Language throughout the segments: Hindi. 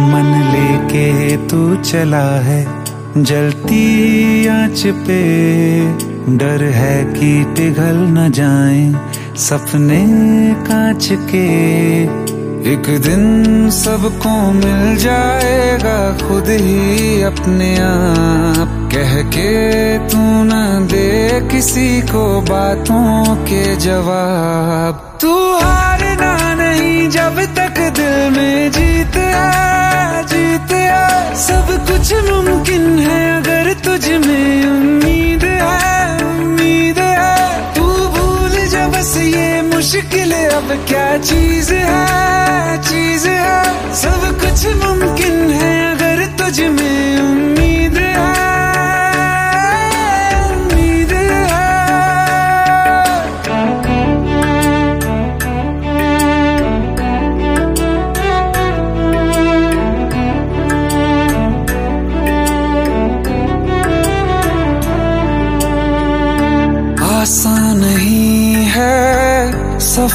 मन लेके तू चला है जलती आँच पे डर है कि पिघल न जाए सपने कांच के एक दिन सबको मिल जाएगा खुद ही अपने आप कह के तू न दे किसी को बातों के जवाब तू हारना नहीं जब तक दिल में जीत है जीत है सब कुछ मुमकिन है अगर तुझ में उम्मीद है उम्मीद है तू भूल जा बस ये मुश्किल अब क्या चीज है चीज है सब कुछ मुमकिन है अगर तुझ में उम्मीद है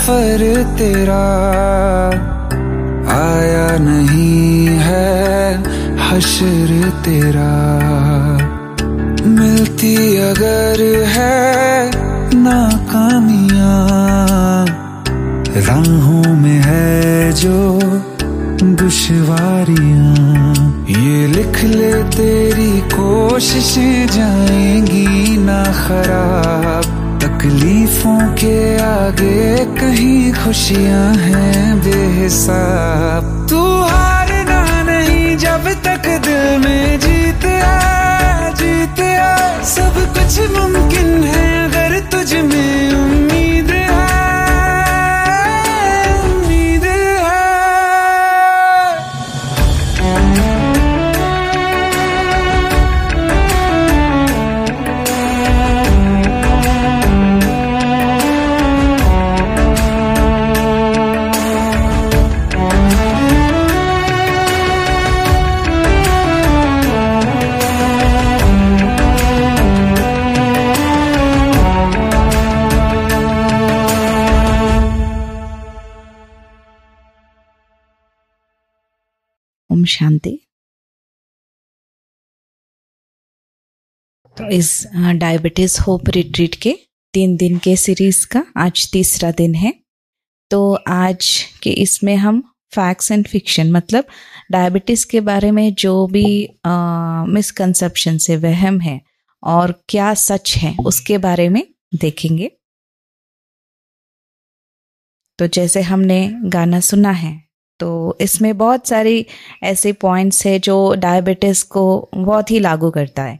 सफर तेरा आया नहीं है हशर तेरा मिलती अगर है नाकामिया राहों में है जो दुशवारिया ये लिख ले तेरी कोशिशें जाएंगी ना खराब तकलीफों के आगे कहीं खुशियाँ हैं बेहिसाब तू हारना नहीं जब तक दिल में जीत आ जीत आ सब कुछ मुमकिन है शांति तो इस डायबिटीज होप रिट्रीट के तीन दिन के सीरीज का आज तीसरा दिन है तो आज के इसमें हम फैक्ट्स एंड फिक्शन मतलब डायबिटीज़ के बारे में जो भी मिसकंसेप्शन से वहम है और क्या सच है उसके बारे में देखेंगे तो जैसे हमने गाना सुना है तो इसमें बहुत सारी ऐसे पॉइंट्स है जो डायबिटीज को बहुत ही लागू करता है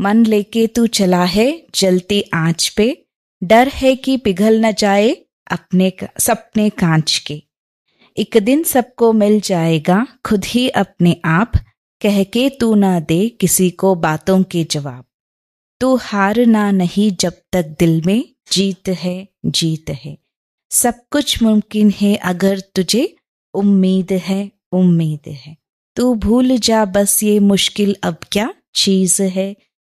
मन लेके तू चला है जलती आंच पे डर है कि पिघल न जाए अपने सपने कांच के एक दिन सबको मिल जाएगा खुद ही अपने आप कह के तू ना दे किसी को बातों के जवाब तू हारना नहीं जब तक दिल में जीत है जीत है सब कुछ मुमकिन है अगर तुझे उम्मीद है उम्मीद है तू भूल जा बस ये मुश्किल अब क्या चीज है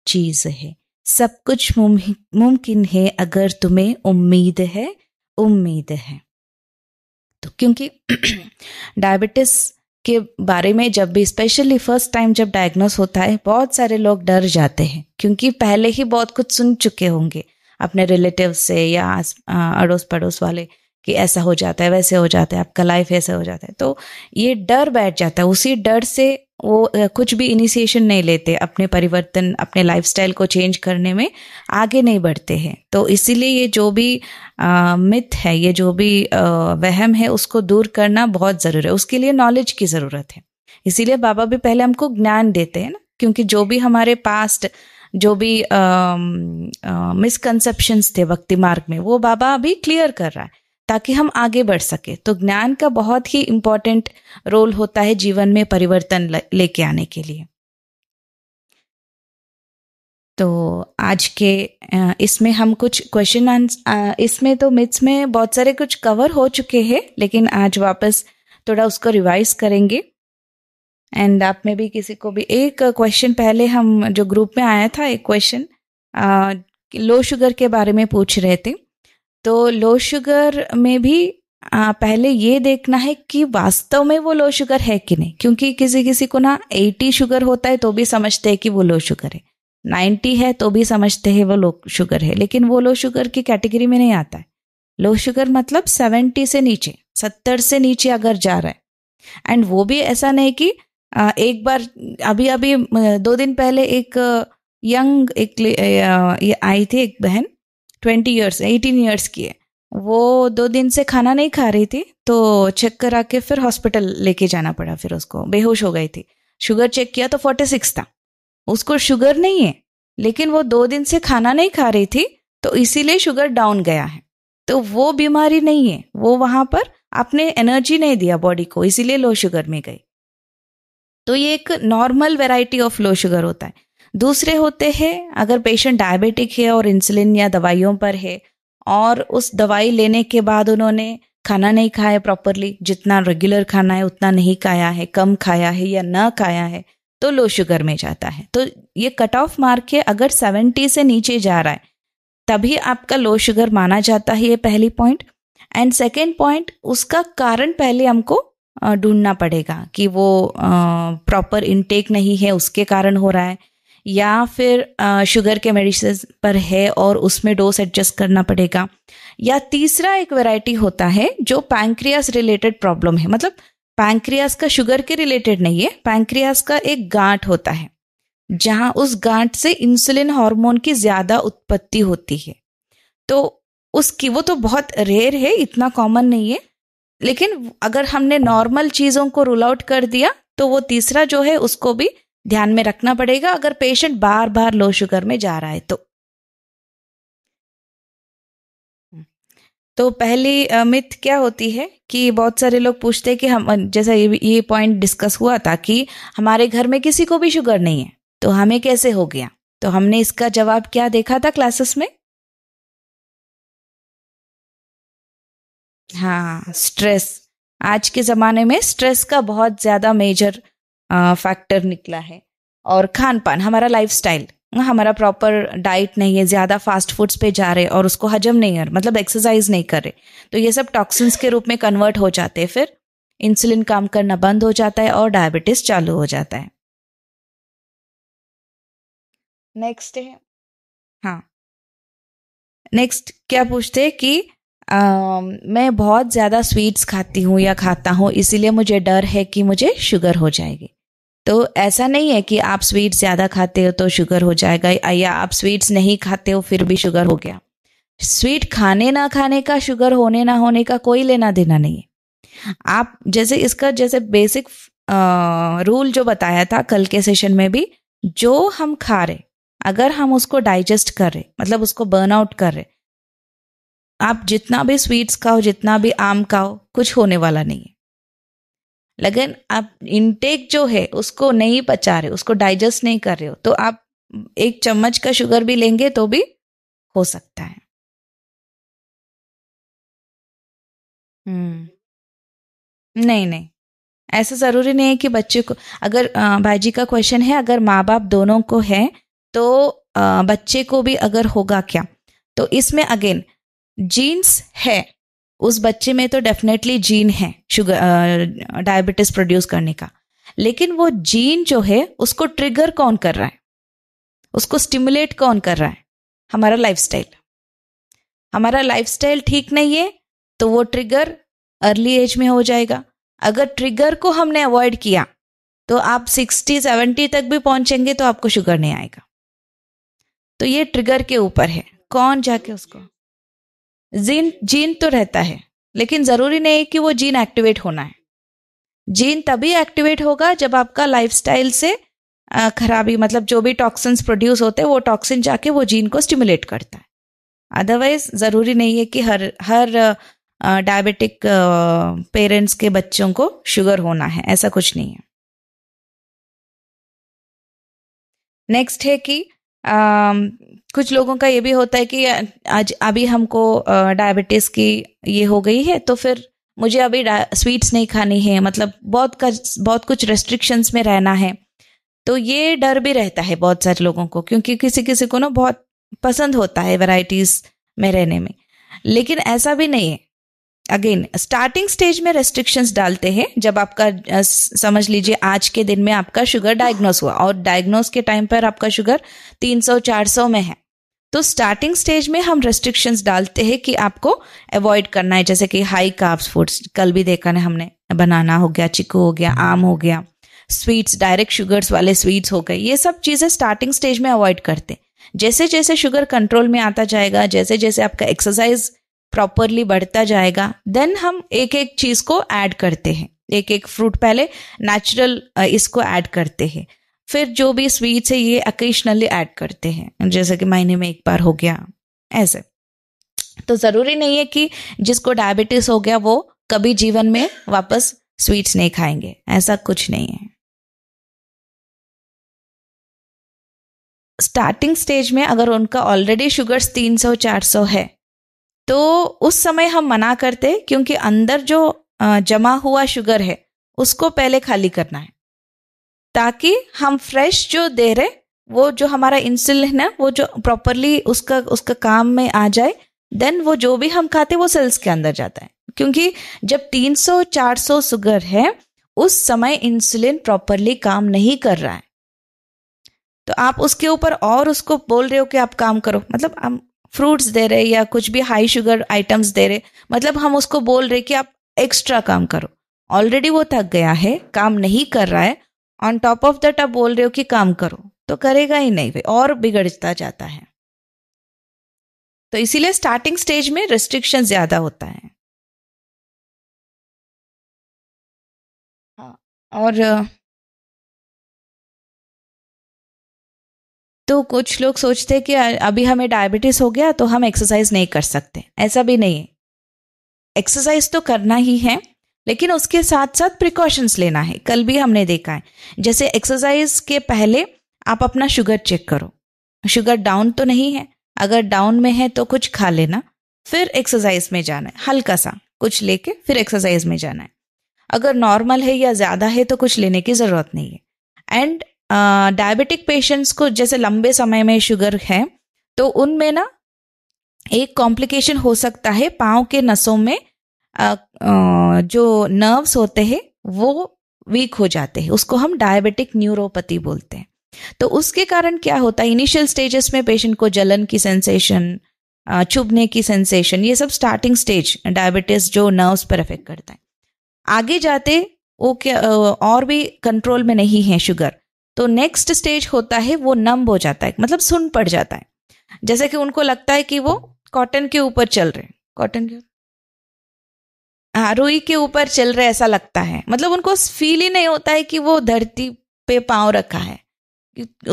चीज है सब कुछ मुमकिन है अगर तुम्हें उम्मीद है उम्मीद है तो क्योंकि डायबिटिस के बारे में जब भी स्पेशली फर्स्ट टाइम जब डायग्नोस होता है बहुत सारे लोग डर जाते हैं क्योंकि पहले ही बहुत कुछ सुन चुके होंगे अपने रिलेटिव से या अड़ोस पड़ोस वाले कि ऐसा हो जाता है वैसे हो जाता है आपका लाइफ ऐसा हो जाता है तो ये डर बैठ जाता है उसी डर से वो कुछ भी इनिशिएशन नहीं लेते अपने परिवर्तन अपने लाइफस्टाइल को चेंज करने में आगे नहीं बढ़ते हैं तो इसीलिए ये जो भी आ, मिथ है ये जो भी आ, वहम है उसको दूर करना बहुत ज़रूरी है उसके लिए नॉलेज की ज़रूरत है इसीलिए बाबा भी पहले हमको ज्ञान देते हैं ना क्योंकि जो भी हमारे पास्ट जो भी मिसकंसेप्शंस थे भक्ति मार्ग में वो बाबा अभी क्लियर कर रहा है ताकि हम आगे बढ़ सके तो ज्ञान का बहुत ही इम्पोर्टेंट रोल होता है जीवन में परिवर्तन लेके आने के लिए तो आज के इसमें हम कुछ क्वेश्चन आंस इसमें तो मिथ्स में बहुत सारे कुछ कवर हो चुके हैं लेकिन आज वापस थोड़ा उसको रिवाइज करेंगे एंड आप में भी किसी को भी एक क्वेश्चन पहले हम जो ग्रुप में आया था एक क्वेश्चन लो शुगर के बारे में पूछ रहे थे तो लो शुगर में भी आ, पहले ये देखना है कि वास्तव में वो लो शुगर है कि नहीं क्योंकि किसी किसी को ना 80 शुगर होता है तो भी समझते हैं कि वो लो शुगर है 90 है तो भी समझते हैं वो लो शुगर है लेकिन वो लो शुगर की कैटेगरी में नहीं आता है लो शुगर मतलब 70 से नीचे 70 से नीचे अगर जा रहा है एंड वो भी ऐसा नहीं कि एक बार अभी अभी दो दिन पहले एक यंग एक ये आई थी एक बहन ट्वेंटी इयर्स एटीन इयर्स की है वो दो दिन से खाना नहीं खा रही थी तो चेक करा के फिर हॉस्पिटल लेके जाना पड़ा फिर उसको बेहोश हो गई थी शुगर चेक किया तो फोर्टी सिक्स था उसको शुगर नहीं है लेकिन वो दो दिन से खाना नहीं खा रही थी तो इसीलिए शुगर डाउन गया है तो वो बीमारी नहीं है वो वहाँ पर आपने एनर्जी नहीं दिया बॉडी को इसीलिए लो शुगर में गई तो ये एक normal variety of low sugar होता है दूसरे होते हैं अगर पेशेंट डायबिटिक है और इंसुलिन या दवाइयों पर है और उस दवाई लेने के बाद उन्होंने खाना नहीं खाया प्रॉपरली जितना रेगुलर खाना है उतना नहीं खाया है कम खाया है या ना खाया है तो लो शुगर में जाता है तो ये कट ऑफ मार्क है अगर सेवेंटी से नीचे जा रहा है तभी आपका लो शुगर माना जाता है ये पहली पॉइंट एंड सेकेंड पॉइंट उसका कारण पहले हमको ढूंढना पड़ेगा कि वो प्रॉपर इनटेक नहीं है उसके कारण हो रहा है या फिर शुगर के मेडिसिन पर है और उसमें डोज एडजस्ट करना पड़ेगा या तीसरा एक वैरायटी होता है जो पैंक्रियास रिलेटेड प्रॉब्लम है मतलब पैंक्रियास का शुगर के रिलेटेड नहीं है पैंक्रियास का एक गांठ होता है जहां उस गांठ से इंसुलिन हार्मोन की ज़्यादा उत्पत्ति होती है तो उसकी वो तो बहुत रेयर है इतना कॉमन नहीं है लेकिन अगर हमने नॉर्मल चीजों को रूल आउट कर दिया तो वो तीसरा जो है उसको भी ध्यान में रखना पड़ेगा अगर पेशेंट बार बार लो शुगर में जा रहा है तो तो पहली मिथ क्या होती है कि बहुत सारे लोग पूछते हैं कि हम जैसा ये ये पॉइंट डिस्कस हुआ था कि हमारे घर में किसी को भी शुगर नहीं है तो हमें कैसे हो गया तो हमने इसका जवाब क्या देखा था क्लासेस में हाँ स्ट्रेस आज के ज़माने में स्ट्रेस का बहुत ज़्यादा मेजर फैक्टर निकला है और खान पान हमारा लाइफ स्टाइल हमारा प्रॉपर डाइट नहीं है ज़्यादा फास्ट फूड्स पे जा रहे और उसको हजम नहीं कर मतलब एक्सरसाइज नहीं कर रहे तो ये सब टॉक्सिन्स के रूप में कन्वर्ट हो जाते हैं फिर इंसुलिन काम करना बंद हो जाता है और डायबिटीज चालू हो जाता है नेक्स्ट है हाँ नेक्स्ट क्या पूछते हैं कि आ, um, मैं बहुत ज़्यादा स्वीट्स खाती हूँ या खाता हूँ इसीलिए मुझे डर है कि मुझे शुगर हो जाएगी तो ऐसा नहीं है कि आप स्वीट्स ज़्यादा खाते हो तो शुगर हो जाएगा या आप स्वीट्स नहीं खाते हो फिर भी शुगर हो गया स्वीट खाने ना खाने का शुगर होने ना होने का कोई लेना देना नहीं है आप जैसे इसका जैसे बेसिक रूल जो बताया था कल के सेशन में भी जो हम खा रहे अगर हम उसको डाइजेस्ट कर रहे मतलब उसको बर्न आउट कर रहे आप जितना भी स्वीट्स खाओ जितना भी आम खाओ कुछ होने वाला नहीं है लेकिन आप इनटेक जो है उसको नहीं पचा रहे उसको डाइजेस्ट नहीं कर रहे हो तो आप एक चम्मच का शुगर भी लेंगे तो भी हो सकता है हम्म नहीं नहीं ऐसा ज़रूरी नहीं है कि बच्चे को अगर भाई जी का क्वेश्चन है अगर माँ बाप दोनों को है तो बच्चे को भी अगर होगा क्या तो इसमें अगेन जीन्स है उस बच्चे में तो डेफिनेटली जीन है शुगर डायबिटीज प्रोड्यूस करने का लेकिन वो जीन जो है उसको ट्रिगर कौन कर रहा है उसको स्टिमुलेट कौन कर रहा है हमारा लाइफस्टाइल हमारा लाइफस्टाइल ठीक नहीं है तो वो ट्रिगर अर्ली एज में हो जाएगा अगर ट्रिगर को हमने अवॉइड किया तो आप सिक्सटी सेवेंटी तक भी पहुंचेंगे तो आपको शुगर नहीं आएगा तो ये ट्रिगर के ऊपर है कौन जाके उसको जीन जीन तो रहता है लेकिन जरूरी नहीं कि वो जीन एक्टिवेट होना है जीन तभी एक्टिवेट होगा जब आपका लाइफस्टाइल से खराबी मतलब जो भी टॉक्सिन्स प्रोड्यूस होते हैं वो टॉक्सिन जाके वो जीन को स्टिमुलेट करता है अदरवाइज ज़रूरी नहीं है कि हर हर डायबिटिक पेरेंट्स के बच्चों को शुगर होना है ऐसा कुछ नहीं है नेक्स्ट है कि कुछ लोगों का ये भी होता है कि आज अभी हमको डायबिटीज़ की ये हो गई है तो फिर मुझे अभी स्वीट्स नहीं खानी है मतलब बहुत कर, बहुत कुछ रेस्ट्रिक्शंस में रहना है तो ये डर भी रहता है बहुत सारे लोगों को क्योंकि किसी किसी को ना बहुत पसंद होता है वैरायटीज़ में रहने में लेकिन ऐसा भी नहीं है अगेन स्टार्टिंग स्टेज में रेस्ट्रिक्शंस डालते हैं जब आपका समझ लीजिए आज के दिन में आपका शुगर डायग्नोस हुआ और डायग्नोस के टाइम पर आपका शुगर 300 400 में है तो स्टार्टिंग स्टेज में हम रेस्ट्रिक्शंस डालते हैं कि आपको अवॉइड करना है जैसे कि हाई कार्ब्स फूड्स कल भी देखा ना हमने बनाना हो गया चिकू हो गया आम हो गया स्वीट्स डायरेक्ट शुगर्स वाले स्वीट्स हो गए ये सब चीज़ें स्टार्टिंग स्टेज में अवॉइड करते हैं जैसे जैसे शुगर कंट्रोल में आता जाएगा जैसे जैसे आपका एक्सरसाइज प्रॉपरली बढ़ता जाएगा देन हम एक एक चीज को ऐड करते हैं एक एक फ्रूट पहले नेचुरल इसको ऐड करते हैं फिर जो भी स्वीट्स है ये अकेशनली ऐड करते हैं जैसे कि महीने में एक बार हो गया ऐसे तो ज़रूरी नहीं है कि जिसको डायबिटीज हो गया वो कभी जीवन में वापस स्वीट्स नहीं खाएंगे ऐसा कुछ नहीं है स्टार्टिंग स्टेज में अगर उनका ऑलरेडी शुगर्स 300-400 है तो उस समय हम मना करते क्योंकि अंदर जो जमा हुआ शुगर है उसको पहले खाली करना है ताकि हम फ्रेश जो दे रहे वो जो हमारा इंसुलिन है वो जो प्रॉपरली उसका उसका काम में आ जाए देन वो जो भी हम खाते वो सेल्स के अंदर जाता है क्योंकि जब 300 400 शुगर है उस समय इंसुलिन प्रॉपरली काम नहीं कर रहा है तो आप उसके ऊपर और उसको बोल रहे हो कि आप काम करो मतलब फ्रूट्स दे रहे या कुछ भी हाई शुगर आइटम्स दे रहे मतलब हम उसको बोल रहे कि आप एक्स्ट्रा काम करो ऑलरेडी वो थक गया है काम नहीं कर रहा है ऑन टॉप ऑफ दैट आप बोल रहे हो कि काम करो तो करेगा ही नहीं वे और बिगड़ता जाता है तो इसीलिए स्टार्टिंग स्टेज में रिस्ट्रिक्शन ज्यादा होता है हाँ, और तो कुछ लोग सोचते हैं कि अभी हमें डायबिटीज़ हो गया तो हम एक्सरसाइज नहीं कर सकते ऐसा भी नहीं है एक्सरसाइज तो करना ही है लेकिन उसके साथ साथ प्रिकॉशंस लेना है कल भी हमने देखा है जैसे एक्सरसाइज के पहले आप अपना शुगर चेक करो शुगर डाउन तो नहीं है अगर डाउन में है तो कुछ खा लेना फिर एक्सरसाइज में जाना है हल्का सा कुछ लेके फिर एक्सरसाइज में जाना है अगर नॉर्मल है या ज़्यादा है तो कुछ लेने की ज़रूरत नहीं है एंड डायबिटिक पेशेंट्स को जैसे लंबे समय में शुगर है तो उनमें ना एक कॉम्प्लिकेशन हो सकता है पाँव के नसों में आ, आ, जो नर्व्स होते हैं वो वीक हो जाते हैं उसको हम डायबिटिक न्यूरोपैथी बोलते हैं तो उसके कारण क्या होता है इनिशियल स्टेजेस में पेशेंट को जलन की सेंसेशन चुभने की सेंसेशन ये सब स्टार्टिंग स्टेज डायबिटीज जो नर्व्स पर अफेक्ट करता है आगे जाते वो क्या और भी कंट्रोल में नहीं है शुगर तो नेक्स्ट स्टेज होता है वो नम हो जाता है मतलब सुन पड़ जाता है जैसे कि उनको लगता है कि वो कॉटन के ऊपर चल रहे हैं कॉटन के हाँ रुई के ऊपर चल रहे ऐसा लगता है मतलब उनको फील ही नहीं होता है कि वो धरती पे पाँव रखा है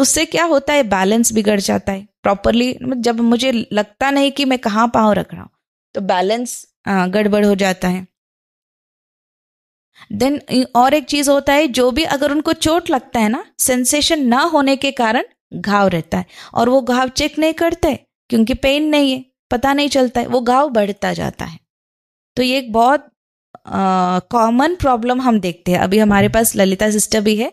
उससे क्या होता है बैलेंस बिगड़ जाता है प्रॉपरली मतलब जब मुझे लगता नहीं कि मैं कहाँ पाँव रख रहा हूँ तो बैलेंस हाँ, गड़बड़ हो जाता है देन और एक चीज होता है जो भी अगर उनको चोट लगता है ना सेंसेशन ना होने के कारण घाव रहता है और वो घाव चेक नहीं करते क्योंकि पेन नहीं है पता नहीं चलता है वो घाव बढ़ता जाता है तो ये एक बहुत कॉमन प्रॉब्लम हम देखते हैं अभी हमारे पास ललिता सिस्टर भी है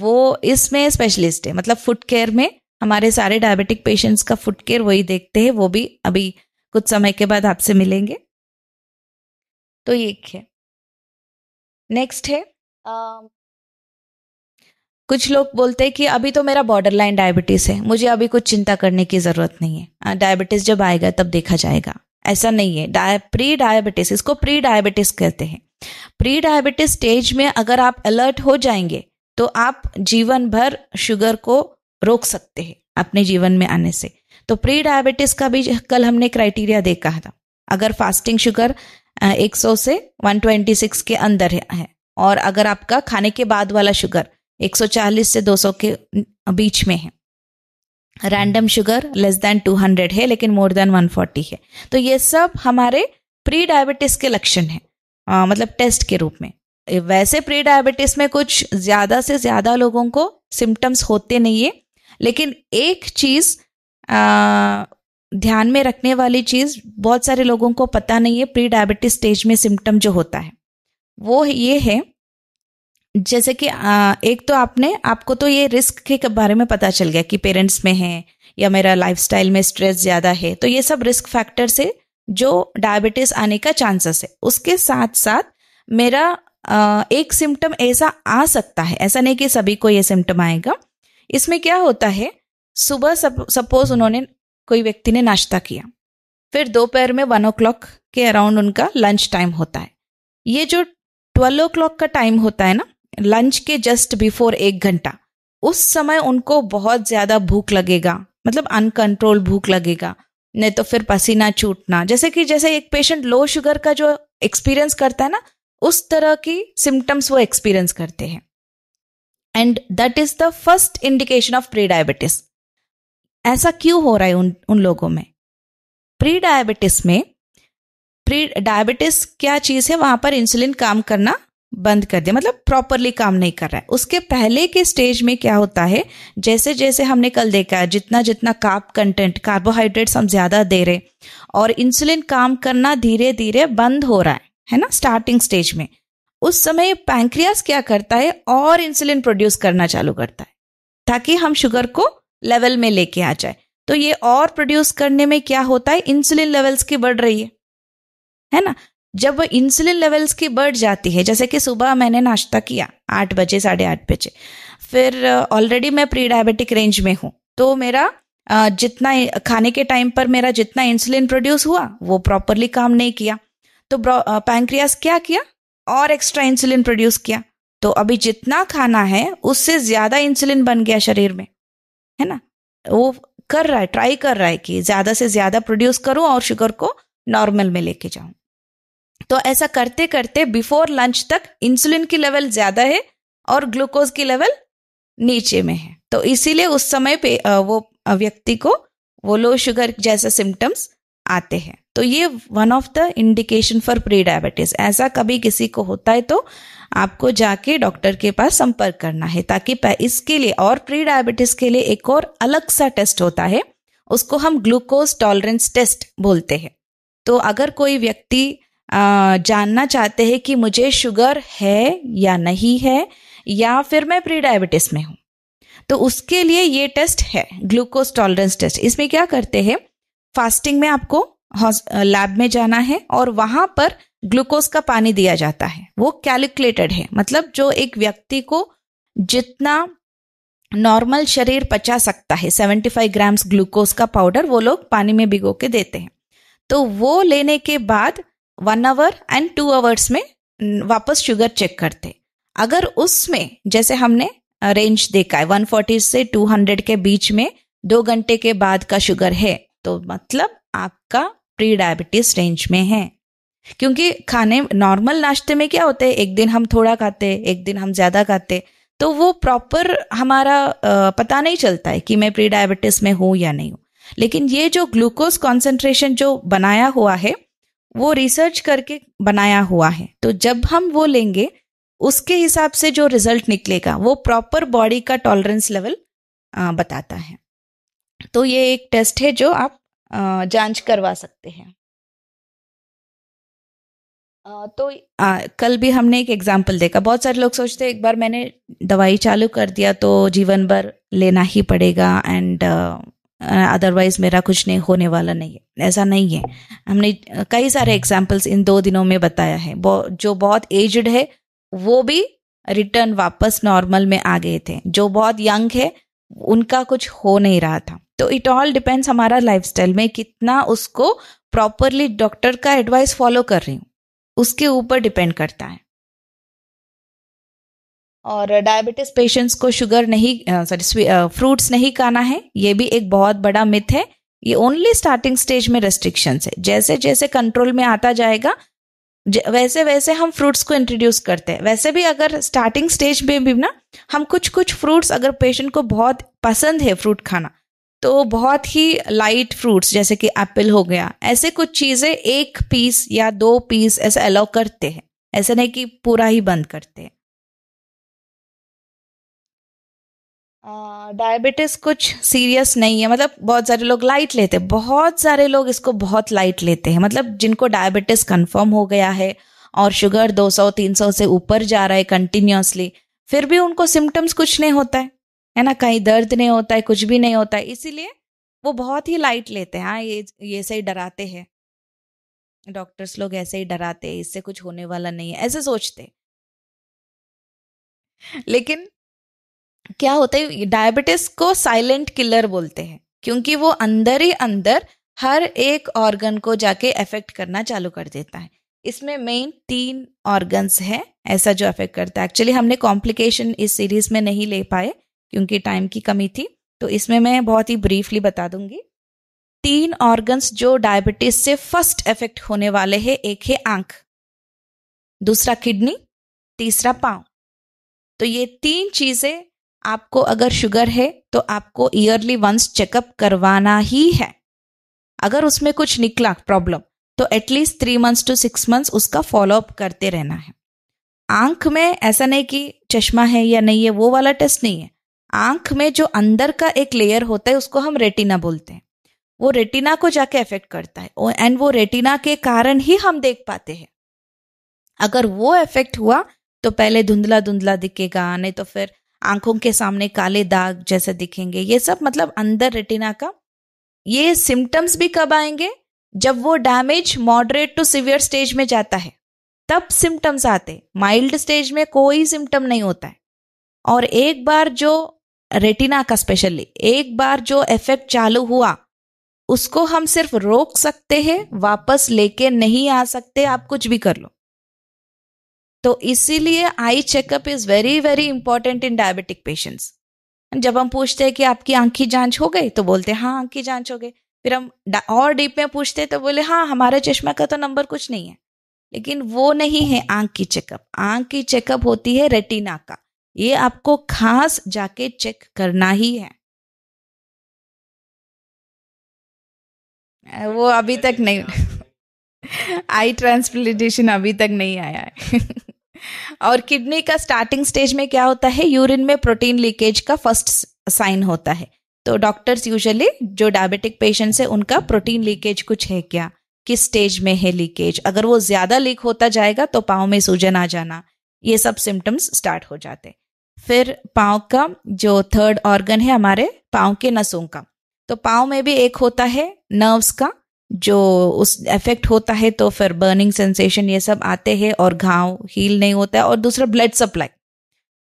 वो इसमें स्पेशलिस्ट है मतलब फुट केयर में हमारे सारे डायबिटिक पेशेंट्स का फुट केयर वही देखते हैं वो भी अभी कुछ समय के बाद आपसे मिलेंगे तो ये है नेक्स्ट है um, कुछ लोग बोलते हैं कि अभी तो मेरा बॉर्डर लाइन डायबिटीज़ है मुझे अभी कुछ चिंता करने की ज़रूरत नहीं है डायबिटीज़ हाँ, जब आएगा तब देखा जाएगा ऐसा नहीं है डाय प्री डायबिटीज़ इसको प्री डायबिटीज़ कहते हैं प्री डायबिटीज़ स्टेज में अगर आप अलर्ट हो जाएंगे तो आप जीवन भर शुगर को रोक सकते हैं अपने जीवन में आने से तो प्री डायबिटीज़ का भी कल हमने क्राइटेरिया देखा था अगर फास्टिंग शुगर 100 से 126 के अंदर है और अगर आपका खाने के बाद वाला शुगर 140 से 200 के बीच में है रैंडम शुगर लेस देन 200 है लेकिन मोर देन 140 है तो ये सब हमारे प्री डायबिटीज के लक्षण हैं मतलब टेस्ट के रूप में वैसे प्री डायबिटीज में कुछ ज़्यादा से ज़्यादा लोगों को सिम्टम्स होते नहीं है लेकिन एक चीज़ ध्यान में रखने वाली चीज़ बहुत सारे लोगों को पता नहीं है प्री डायबिटिस स्टेज में सिम्टम जो होता है वो ये है जैसे कि एक तो आपने आपको तो ये रिस्क के बारे में पता चल गया कि पेरेंट्स में है या मेरा लाइफस्टाइल में स्ट्रेस ज़्यादा है तो ये सब रिस्क फैक्टर से जो डायबिटीज़ आने का चांसेस है उसके साथ साथ मेरा एक सिम्टम ऐसा आ सकता है ऐसा नहीं कि सभी को ये सिम्टम आएगा इसमें क्या होता है सुबह सपोज उन्होंने कोई व्यक्ति ने नाश्ता किया फिर दोपहर में वन ओ क्लॉक के अराउंड उनका लंच टाइम होता है ये जो ट्वेल्व ओ क्लॉक का टाइम होता है ना लंच के जस्ट बिफोर एक घंटा उस समय उनको बहुत ज़्यादा भूख लगेगा मतलब अनकंट्रोल भूख लगेगा नहीं तो फिर पसीना छूटना जैसे कि जैसे एक पेशेंट लो शुगर का जो एक्सपीरियंस करता है ना उस तरह की सिम्टम्स वो एक्सपीरियंस करते हैं and that is the first indication of pre diabetes ऐसा क्यों हो रहा है उन उन लोगों में प्री डायबिटिस में प्री डायबिटिस क्या चीज़ है वहां पर इंसुलिन काम करना बंद कर दिया मतलब प्रॉपरली काम नहीं कर रहा है उसके पहले के स्टेज में क्या होता है जैसे जैसे हमने कल देखा है जितना जितना कार्ब कंटेंट कार्बोहाइड्रेट्स हम ज़्यादा दे रहे और इंसुलिन काम करना धीरे धीरे बंद हो रहा है है ना स्टार्टिंग स्टेज में उस समय पैंक्रियास क्या करता है और इंसुलिन प्रोड्यूस करना चालू करता है ताकि हम शुगर को लेवल में लेके आ जाए तो ये और प्रोड्यूस करने में क्या होता है इंसुलिन लेवल्स की बढ़ रही है है ना जब वो इंसुलिन लेवल्स की बढ़ जाती है जैसे कि सुबह मैंने नाश्ता किया आठ बजे साढ़े आठ बजे फिर ऑलरेडी मैं प्री डायबिटिक रेंज में हूँ तो मेरा जितना खाने के टाइम पर मेरा जितना इंसुलिन प्रोड्यूस हुआ वो प्रॉपरली काम नहीं किया तो पैंक्रियास क्या किया और एक्स्ट्रा इंसुलिन प्रोड्यूस किया तो अभी जितना खाना है उससे ज्यादा इंसुलिन बन गया शरीर में है ना वो कर रहा है ट्राई कर रहा है कि ज्यादा से ज्यादा प्रोड्यूस करूं और शुगर को नॉर्मल में लेके जाऊं तो ऐसा करते करते बिफोर लंच तक इंसुलिन की लेवल ज्यादा है और ग्लूकोज की लेवल नीचे में है तो इसीलिए उस समय पे वो व्यक्ति को वो लो शुगर जैसे सिम्टम्स आते हैं तो ये one of the indication for pre diabetes ऐसा कभी किसी को होता है तो आपको जाके डॉक्टर के पास संपर्क करना है ताकि इसके लिए और प्री डायबिटीज के लिए एक और अलग सा टेस्ट होता है उसको हम ग्लूकोज टॉलरेंस टेस्ट बोलते हैं तो अगर कोई व्यक्ति जानना चाहते हैं कि मुझे शुगर है या नहीं है या फिर मैं प्री डायबिटीज में हूँ तो उसके लिए ये टेस्ट है ग्लूकोज टॉलरेंस टेस्ट इसमें क्या करते हैं फास्टिंग में आपको लैब में जाना है और वहां पर ग्लूकोज का पानी दिया जाता है वो कैलकुलेटेड है मतलब जो एक व्यक्ति को जितना नॉर्मल शरीर पचा सकता है 75 ग्राम्स ग्लूकोज का पाउडर वो लोग पानी में भिगो के देते हैं तो वो लेने के बाद one hour and two hours में वापस शुगर चेक करते अगर उसमें जैसे हमने रेंज देखा है 140 से 200 के बीच में दो घंटे के बाद का शुगर है तो मतलब आपका प्री डायबिटीज रेंज में है क्योंकि खाने नॉर्मल नाश्ते में क्या होता है एक दिन हम थोड़ा खाते एक दिन हम ज़्यादा खाते तो वो प्रॉपर हमारा पता नहीं चलता है कि मैं प्री डायबिटीज में हूँ या नहीं हूँ लेकिन ये जो ग्लूकोज कॉन्सेंट्रेशन जो बनाया हुआ है वो रिसर्च करके बनाया हुआ है तो जब हम वो लेंगे उसके हिसाब से जो रिजल्ट निकलेगा वो प्रॉपर बॉडी का टॉलरेंस लेवल बताता है तो ये एक टेस्ट है जो आप जांच करवा सकते हैं तो आ, कल भी हमने एक एग्जाम्पल देखा बहुत सारे लोग सोचते हैं एक बार मैंने दवाई चालू कर दिया तो जीवन भर लेना ही पड़ेगा एंड अदरवाइज मेरा कुछ नहीं होने वाला नहीं है ऐसा नहीं है हमने कई सारे एग्जाम्पल्स इन दो दिनों में बताया है जो बहुत एजड है वो भी रिटर्न वापस नॉर्मल में आ गए थे जो बहुत यंग है उनका कुछ हो नहीं रहा था तो इट ऑल डिपेंड्स हमारा लाइफ में कितना उसको प्रॉपरली डॉक्टर का एडवाइस फॉलो कर रही हूँ उसके ऊपर डिपेंड करता है और डायबिटीज पेशेंट्स को शुगर नहीं सॉरी फ्रूट्स नहीं खाना है ये भी एक बहुत बड़ा मिथ है ये ओनली स्टार्टिंग स्टेज में रेस्ट्रिक्शंस है जैसे जैसे कंट्रोल में आता जाएगा वैसे वैसे हम फ्रूट्स को इंट्रोड्यूस करते हैं वैसे भी अगर स्टार्टिंग स्टेज में भी ना हम कुछ कुछ फ्रूट्स अगर पेशेंट को बहुत पसंद है फ्रूट खाना तो बहुत ही लाइट फ्रूट्स जैसे कि एप्पल हो गया ऐसे कुछ चीज़ें एक पीस या दो पीस ऐसे अलाउ करते हैं ऐसा नहीं कि पूरा ही बंद करते हैं डायबिटीज़ कुछ सीरियस नहीं है मतलब बहुत सारे लोग लाइट लेते हैं बहुत सारे लोग इसको बहुत लाइट लेते हैं मतलब जिनको डायबिटीज़ कंफर्म हो गया है और शुगर 200 300 से ऊपर जा रहा है कंटिन्यूसली फिर भी उनको सिम्टम्स कुछ नहीं होता है है ना कहीं दर्द नहीं होता है कुछ भी नहीं होता है इसीलिए वो बहुत ही लाइट लेते हैं हाँ ये ये से ही डराते हैं डॉक्टर्स लोग ऐसे ही डराते हैं इससे कुछ होने वाला नहीं है ऐसे सोचते लेकिन क्या होता है डायबिटीज को साइलेंट किलर बोलते हैं क्योंकि वो अंदर ही अंदर हर एक ऑर्गन को जाके अफेक्ट करना चालू कर देता है इसमें मेन तीन ऑर्गन्स है ऐसा जो अफेक्ट करता है एक्चुअली हमने कॉम्प्लिकेशन इस सीरीज में नहीं ले पाए क्योंकि टाइम की कमी थी तो इसमें मैं बहुत ही ब्रीफली बता दूंगी तीन ऑर्गन्स जो डायबिटीज से फर्स्ट अफेक्ट होने वाले हैं एक है आंख दूसरा किडनी तीसरा पाँव तो ये तीन चीजें आपको अगर शुगर है तो आपको ईयरली वंस चेकअप करवाना ही है अगर उसमें कुछ निकला प्रॉब्लम तो at least three months to six months उसका फॉलोअप करते रहना है आंख में ऐसा नहीं कि चश्मा है या नहीं है वो वाला टेस्ट नहीं है आंख में जो अंदर का एक लेयर होता है उसको हम रेटिना बोलते हैं वो रेटिना को जाके अफेक्ट करता है एंड वो रेटिना के कारण ही हम देख पाते हैं अगर वो इफेक्ट हुआ तो पहले धुंधला धुंधला दिखेगा नहीं तो फिर आंखों के सामने काले दाग जैसे दिखेंगे ये सब मतलब अंदर रेटिना का ये सिम्टम्स भी कब आएंगे जब वो damage moderate to severe stage में जाता है तब सिम्टम्स आते माइल्ड स्टेज में कोई सिम्टम नहीं होता है और एक बार जो रेटिना का स्पेशली एक बार जो इफेक्ट चालू हुआ उसको हम सिर्फ रोक सकते हैं वापस लेके नहीं आ सकते आप कुछ भी कर लो तो इसीलिए eye checkup is very very important in diabetic patients जब हम पूछते हैं कि आपकी आंख की जांच हो गई तो बोलते हैं हाँ आंख की जांच हो गई फिर हम और डीप में पूछते तो बोले हाँ हमारे चश्मा का तो नंबर कुछ नहीं है लेकिन वो नहीं है आंख की चेकअप आंख की चेकअप होती है रेटिना का ये आपको खास जाके चेक करना ही है हाँ, वो अभी तक नहीं आई हाँ। ट्रांसप्लांटेशन अभी तक नहीं आया है और किडनी का स्टार्टिंग स्टेज में क्या होता है यूरिन में प्रोटीन लीकेज का फर्स्ट साइन होता है तो डॉक्टर्स यूजुअली जो डायबिटिक पेशेंट्स है उनका प्रोटीन लीकेज कुछ है क्या किस स्टेज में है लीकेज अगर वो ज्यादा लीक होता जाएगा तो पाँव में सूजन आ जाना ये सब सिम्टम्स स्टार्ट हो जाते फिर पाँव का जो थर्ड ऑर्गन है हमारे पाँव के नसों का तो पाँव में भी एक होता है नर्व्स का जो उस इफेक्ट होता है तो फिर बर्निंग सेंसेशन ये सब आते हैं और घाव हील नहीं होता है और दूसरा ब्लड सप्लाई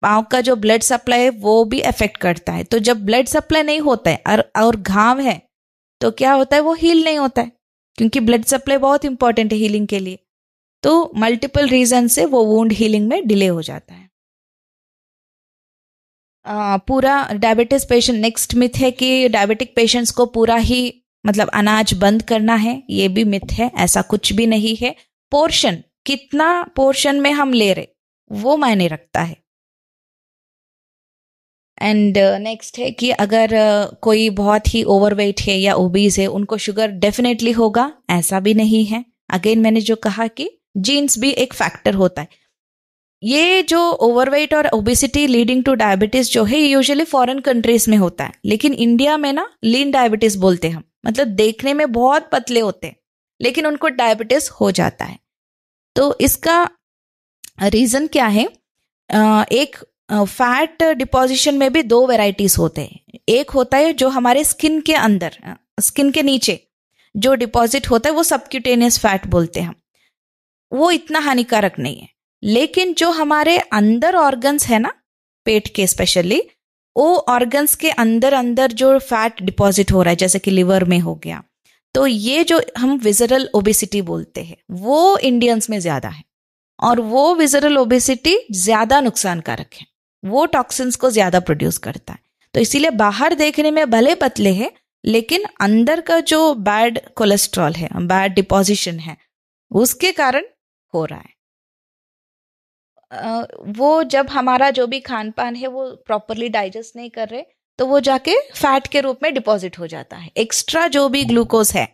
पाँव का जो ब्लड सप्लाई है वो भी अफेक्ट करता है तो जब ब्लड सप्लाई नहीं होता है और और घाव है तो क्या होता है वो हील नहीं होता है क्योंकि ब्लड सप्लाई बहुत इंपॉर्टेंट है हीलिंग के लिए तो मल्टीपल रीजन से वो वूंड हीलिंग में डिले हो जाता है आ, पूरा डायबिटीज पेशेंट नेक्स्ट मिथ है कि डायबिटिक पेशेंट्स को पूरा ही मतलब अनाज बंद करना है ये भी मिथ है ऐसा कुछ भी नहीं है पोर्शन कितना पोर्शन में हम ले रहे वो मायने रखता है एंड नेक्स्ट uh, है कि अगर uh, कोई बहुत ही ओवरवेट है या ओबीज है उनको शुगर डेफिनेटली होगा ऐसा भी नहीं है अगेन मैंने जो कहा कि जीन्स भी एक फैक्टर होता है ये जो ओवरवेट और ओबिसिटी लीडिंग टू डायबिटीज जो है ये यूजुअली फॉरेन कंट्रीज में होता है लेकिन इंडिया में ना लीन डायबिटीज बोलते हैं हम मतलब देखने में बहुत पतले होते हैं लेकिन उनको डायबिटीज हो जाता है तो इसका रीजन क्या है एक फैट डिपोजिशन में भी दो वेराइटीज होते हैं एक होता है जो हमारे स्किन के अंदर स्किन के नीचे जो डिपॉजिट होता है वो सबक्यूटेनियस फैट बोलते हैं हम वो इतना हानिकारक नहीं है लेकिन जो हमारे अंदर ऑर्गन्स है ना पेट के स्पेशली वो ऑर्गन्स के अंदर अंदर जो फैट डिपॉजिट हो रहा है जैसे कि लिवर में हो गया तो ये जो हम विजरल ओबेसिटी बोलते हैं वो इंडियंस में ज्यादा है और वो विजरल ओबेसिटी ज्यादा नुकसानकारक है वो टॉक्सिन्स को ज्यादा प्रोड्यूस करता है तो इसीलिए बाहर देखने में भले पतले हैं लेकिन अंदर का जो बैड कोलेस्ट्रॉल है बैड डिपोजिशन है उसके कारण हो रहा है वो जब हमारा जो भी खान पान है वो प्रॉपरली डाइजेस्ट नहीं कर रहे तो वो जाके फैट के रूप में डिपॉजिट हो जाता है एक्स्ट्रा जो भी ग्लूकोज है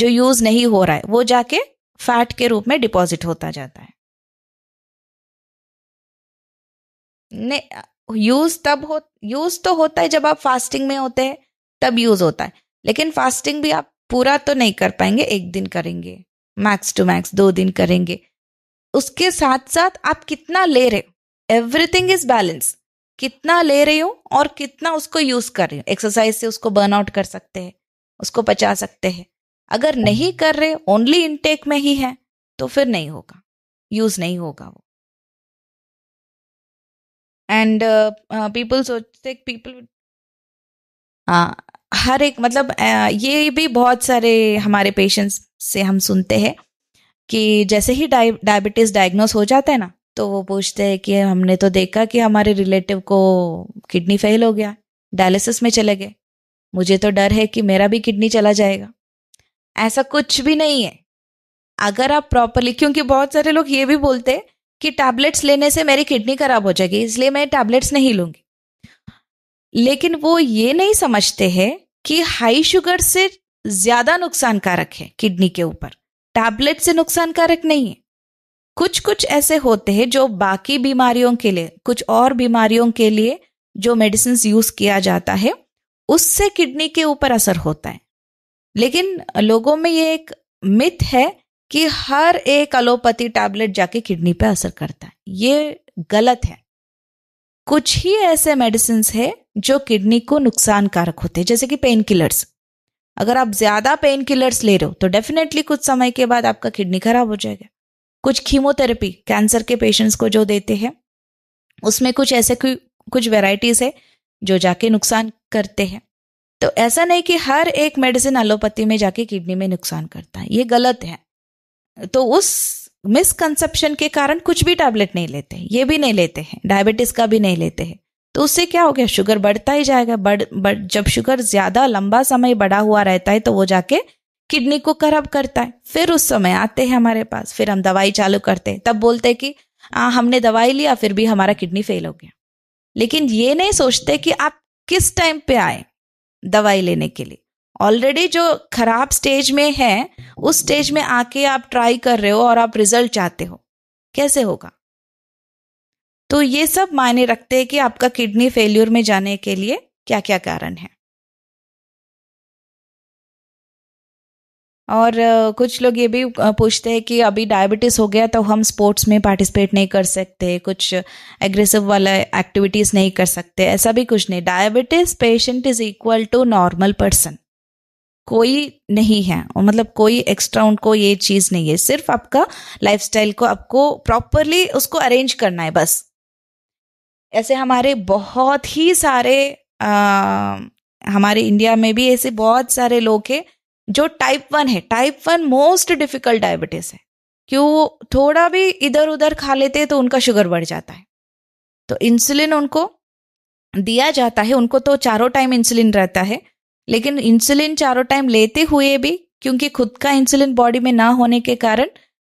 जो यूज नहीं हो रहा है वो जाके फैट के रूप में डिपॉजिट होता जाता है ने यूज तब हो यूज तो होता है जब आप फास्टिंग में होते हैं तब यूज होता है लेकिन फास्टिंग भी आप पूरा तो नहीं कर पाएंगे एक दिन करेंगे मैक्स टू मैक्स दो दिन करेंगे उसके साथ साथ आप कितना ले रहे हो एवरीथिंग इज बैलेंस कितना ले रहे हो और कितना उसको यूज कर रहे हो एक्सरसाइज से उसको बर्न आउट कर सकते हैं उसको बचा सकते हैं अगर नहीं कर रहे ओनली इनटेक में ही है तो फिर नहीं होगा यूज नहीं होगा वो एंड पीपल uh, uh, सोचते पीपल हाँ हर एक मतलब uh, ये भी बहुत सारे हमारे पेशेंट्स से हम सुनते हैं कि जैसे ही डायबिटीज डायग्नोस हो जाता है ना तो वो पूछते हैं कि हमने तो देखा कि हमारे रिलेटिव को किडनी फेल हो गया डायलिसिस में चले गए मुझे तो डर है कि मेरा भी किडनी चला जाएगा ऐसा कुछ भी नहीं है अगर आप प्रॉपरली क्योंकि बहुत सारे लोग ये भी बोलते हैं कि टैबलेट्स लेने से मेरी किडनी खराब हो जाएगी इसलिए मैं टैबलेट्स नहीं लूँगी लेकिन वो ये नहीं समझते हैं कि हाई शुगर से ज़्यादा नुकसानकारक है किडनी के ऊपर टैबलेट से नुकसानकारक नहीं है कुछ कुछ ऐसे होते हैं जो बाकी बीमारियों के लिए कुछ और बीमारियों के लिए जो मेडिसिन यूज किया जाता है उससे किडनी के ऊपर असर होता है लेकिन लोगों में ये एक मिथ है कि हर एक एलोपैथी टैबलेट जाके किडनी पे असर करता है ये गलत है कुछ ही ऐसे मेडिसिन है जो किडनी को नुकसानकारक होते हैं जैसे कि पेन किलर्स अगर आप ज़्यादा पेन किलर्स ले रहे हो तो डेफिनेटली कुछ समय के बाद आपका किडनी खराब हो जाएगा कुछ कीमोथेरेपी कैंसर के पेशेंट्स को जो देते हैं उसमें कुछ ऐसे कुछ वेराइटीज़ है जो जाके नुकसान करते हैं तो ऐसा नहीं कि हर एक मेडिसिन एलोपैथी में जाके किडनी में नुकसान करता है ये गलत है तो उस मिसकंसेप्शन के कारण कुछ भी टैबलेट नहीं लेते ये भी नहीं लेते हैं डायबिटीज का भी नहीं लेते हैं तो उससे क्या हो गया शुगर बढ़ता ही जाएगा बढ़ बढ़ जब शुगर ज्यादा लंबा समय बढ़ा हुआ रहता है तो वो जाके किडनी को खराब करता है फिर उस समय आते हैं हमारे पास फिर हम दवाई चालू करते हैं तब बोलते हैं कि आ, हाँ, हमने दवाई लिया फिर भी हमारा किडनी फेल हो गया लेकिन ये नहीं सोचते कि आप किस टाइम पे आए दवाई लेने के लिए ऑलरेडी जो खराब स्टेज में है उस स्टेज में आके आप ट्राई कर रहे हो और आप रिजल्ट चाहते हो कैसे होगा तो ये सब मायने रखते हैं कि आपका किडनी फेल्यूर में जाने के लिए क्या क्या कारण है और कुछ लोग ये भी पूछते हैं कि अभी डायबिटीज़ हो गया तो हम स्पोर्ट्स में पार्टिसिपेट नहीं कर सकते कुछ एग्रेसिव वाला एक्टिविटीज़ नहीं कर सकते ऐसा भी कुछ नहीं diabetes patient is equal to normal person कोई नहीं है और मतलब कोई एक्स्ट्रा उनको ये चीज़ नहीं है सिर्फ आपका लाइफस्टाइल को आपको प्रॉपरली उसको अरेंज करना है बस ऐसे हमारे बहुत ही सारे आ, हमारे इंडिया में भी ऐसे बहुत सारे लोग हैं जो टाइप वन है type one most difficult diabetes है क्यों थोड़ा भी इधर उधर खा लेते तो उनका शुगर बढ़ जाता है तो इंसुलिन उनको दिया जाता है उनको तो चारों टाइम इंसुलिन रहता है लेकिन इंसुलिन चारों टाइम लेते हुए भी क्योंकि खुद का इंसुलिन बॉडी में ना होने के कारण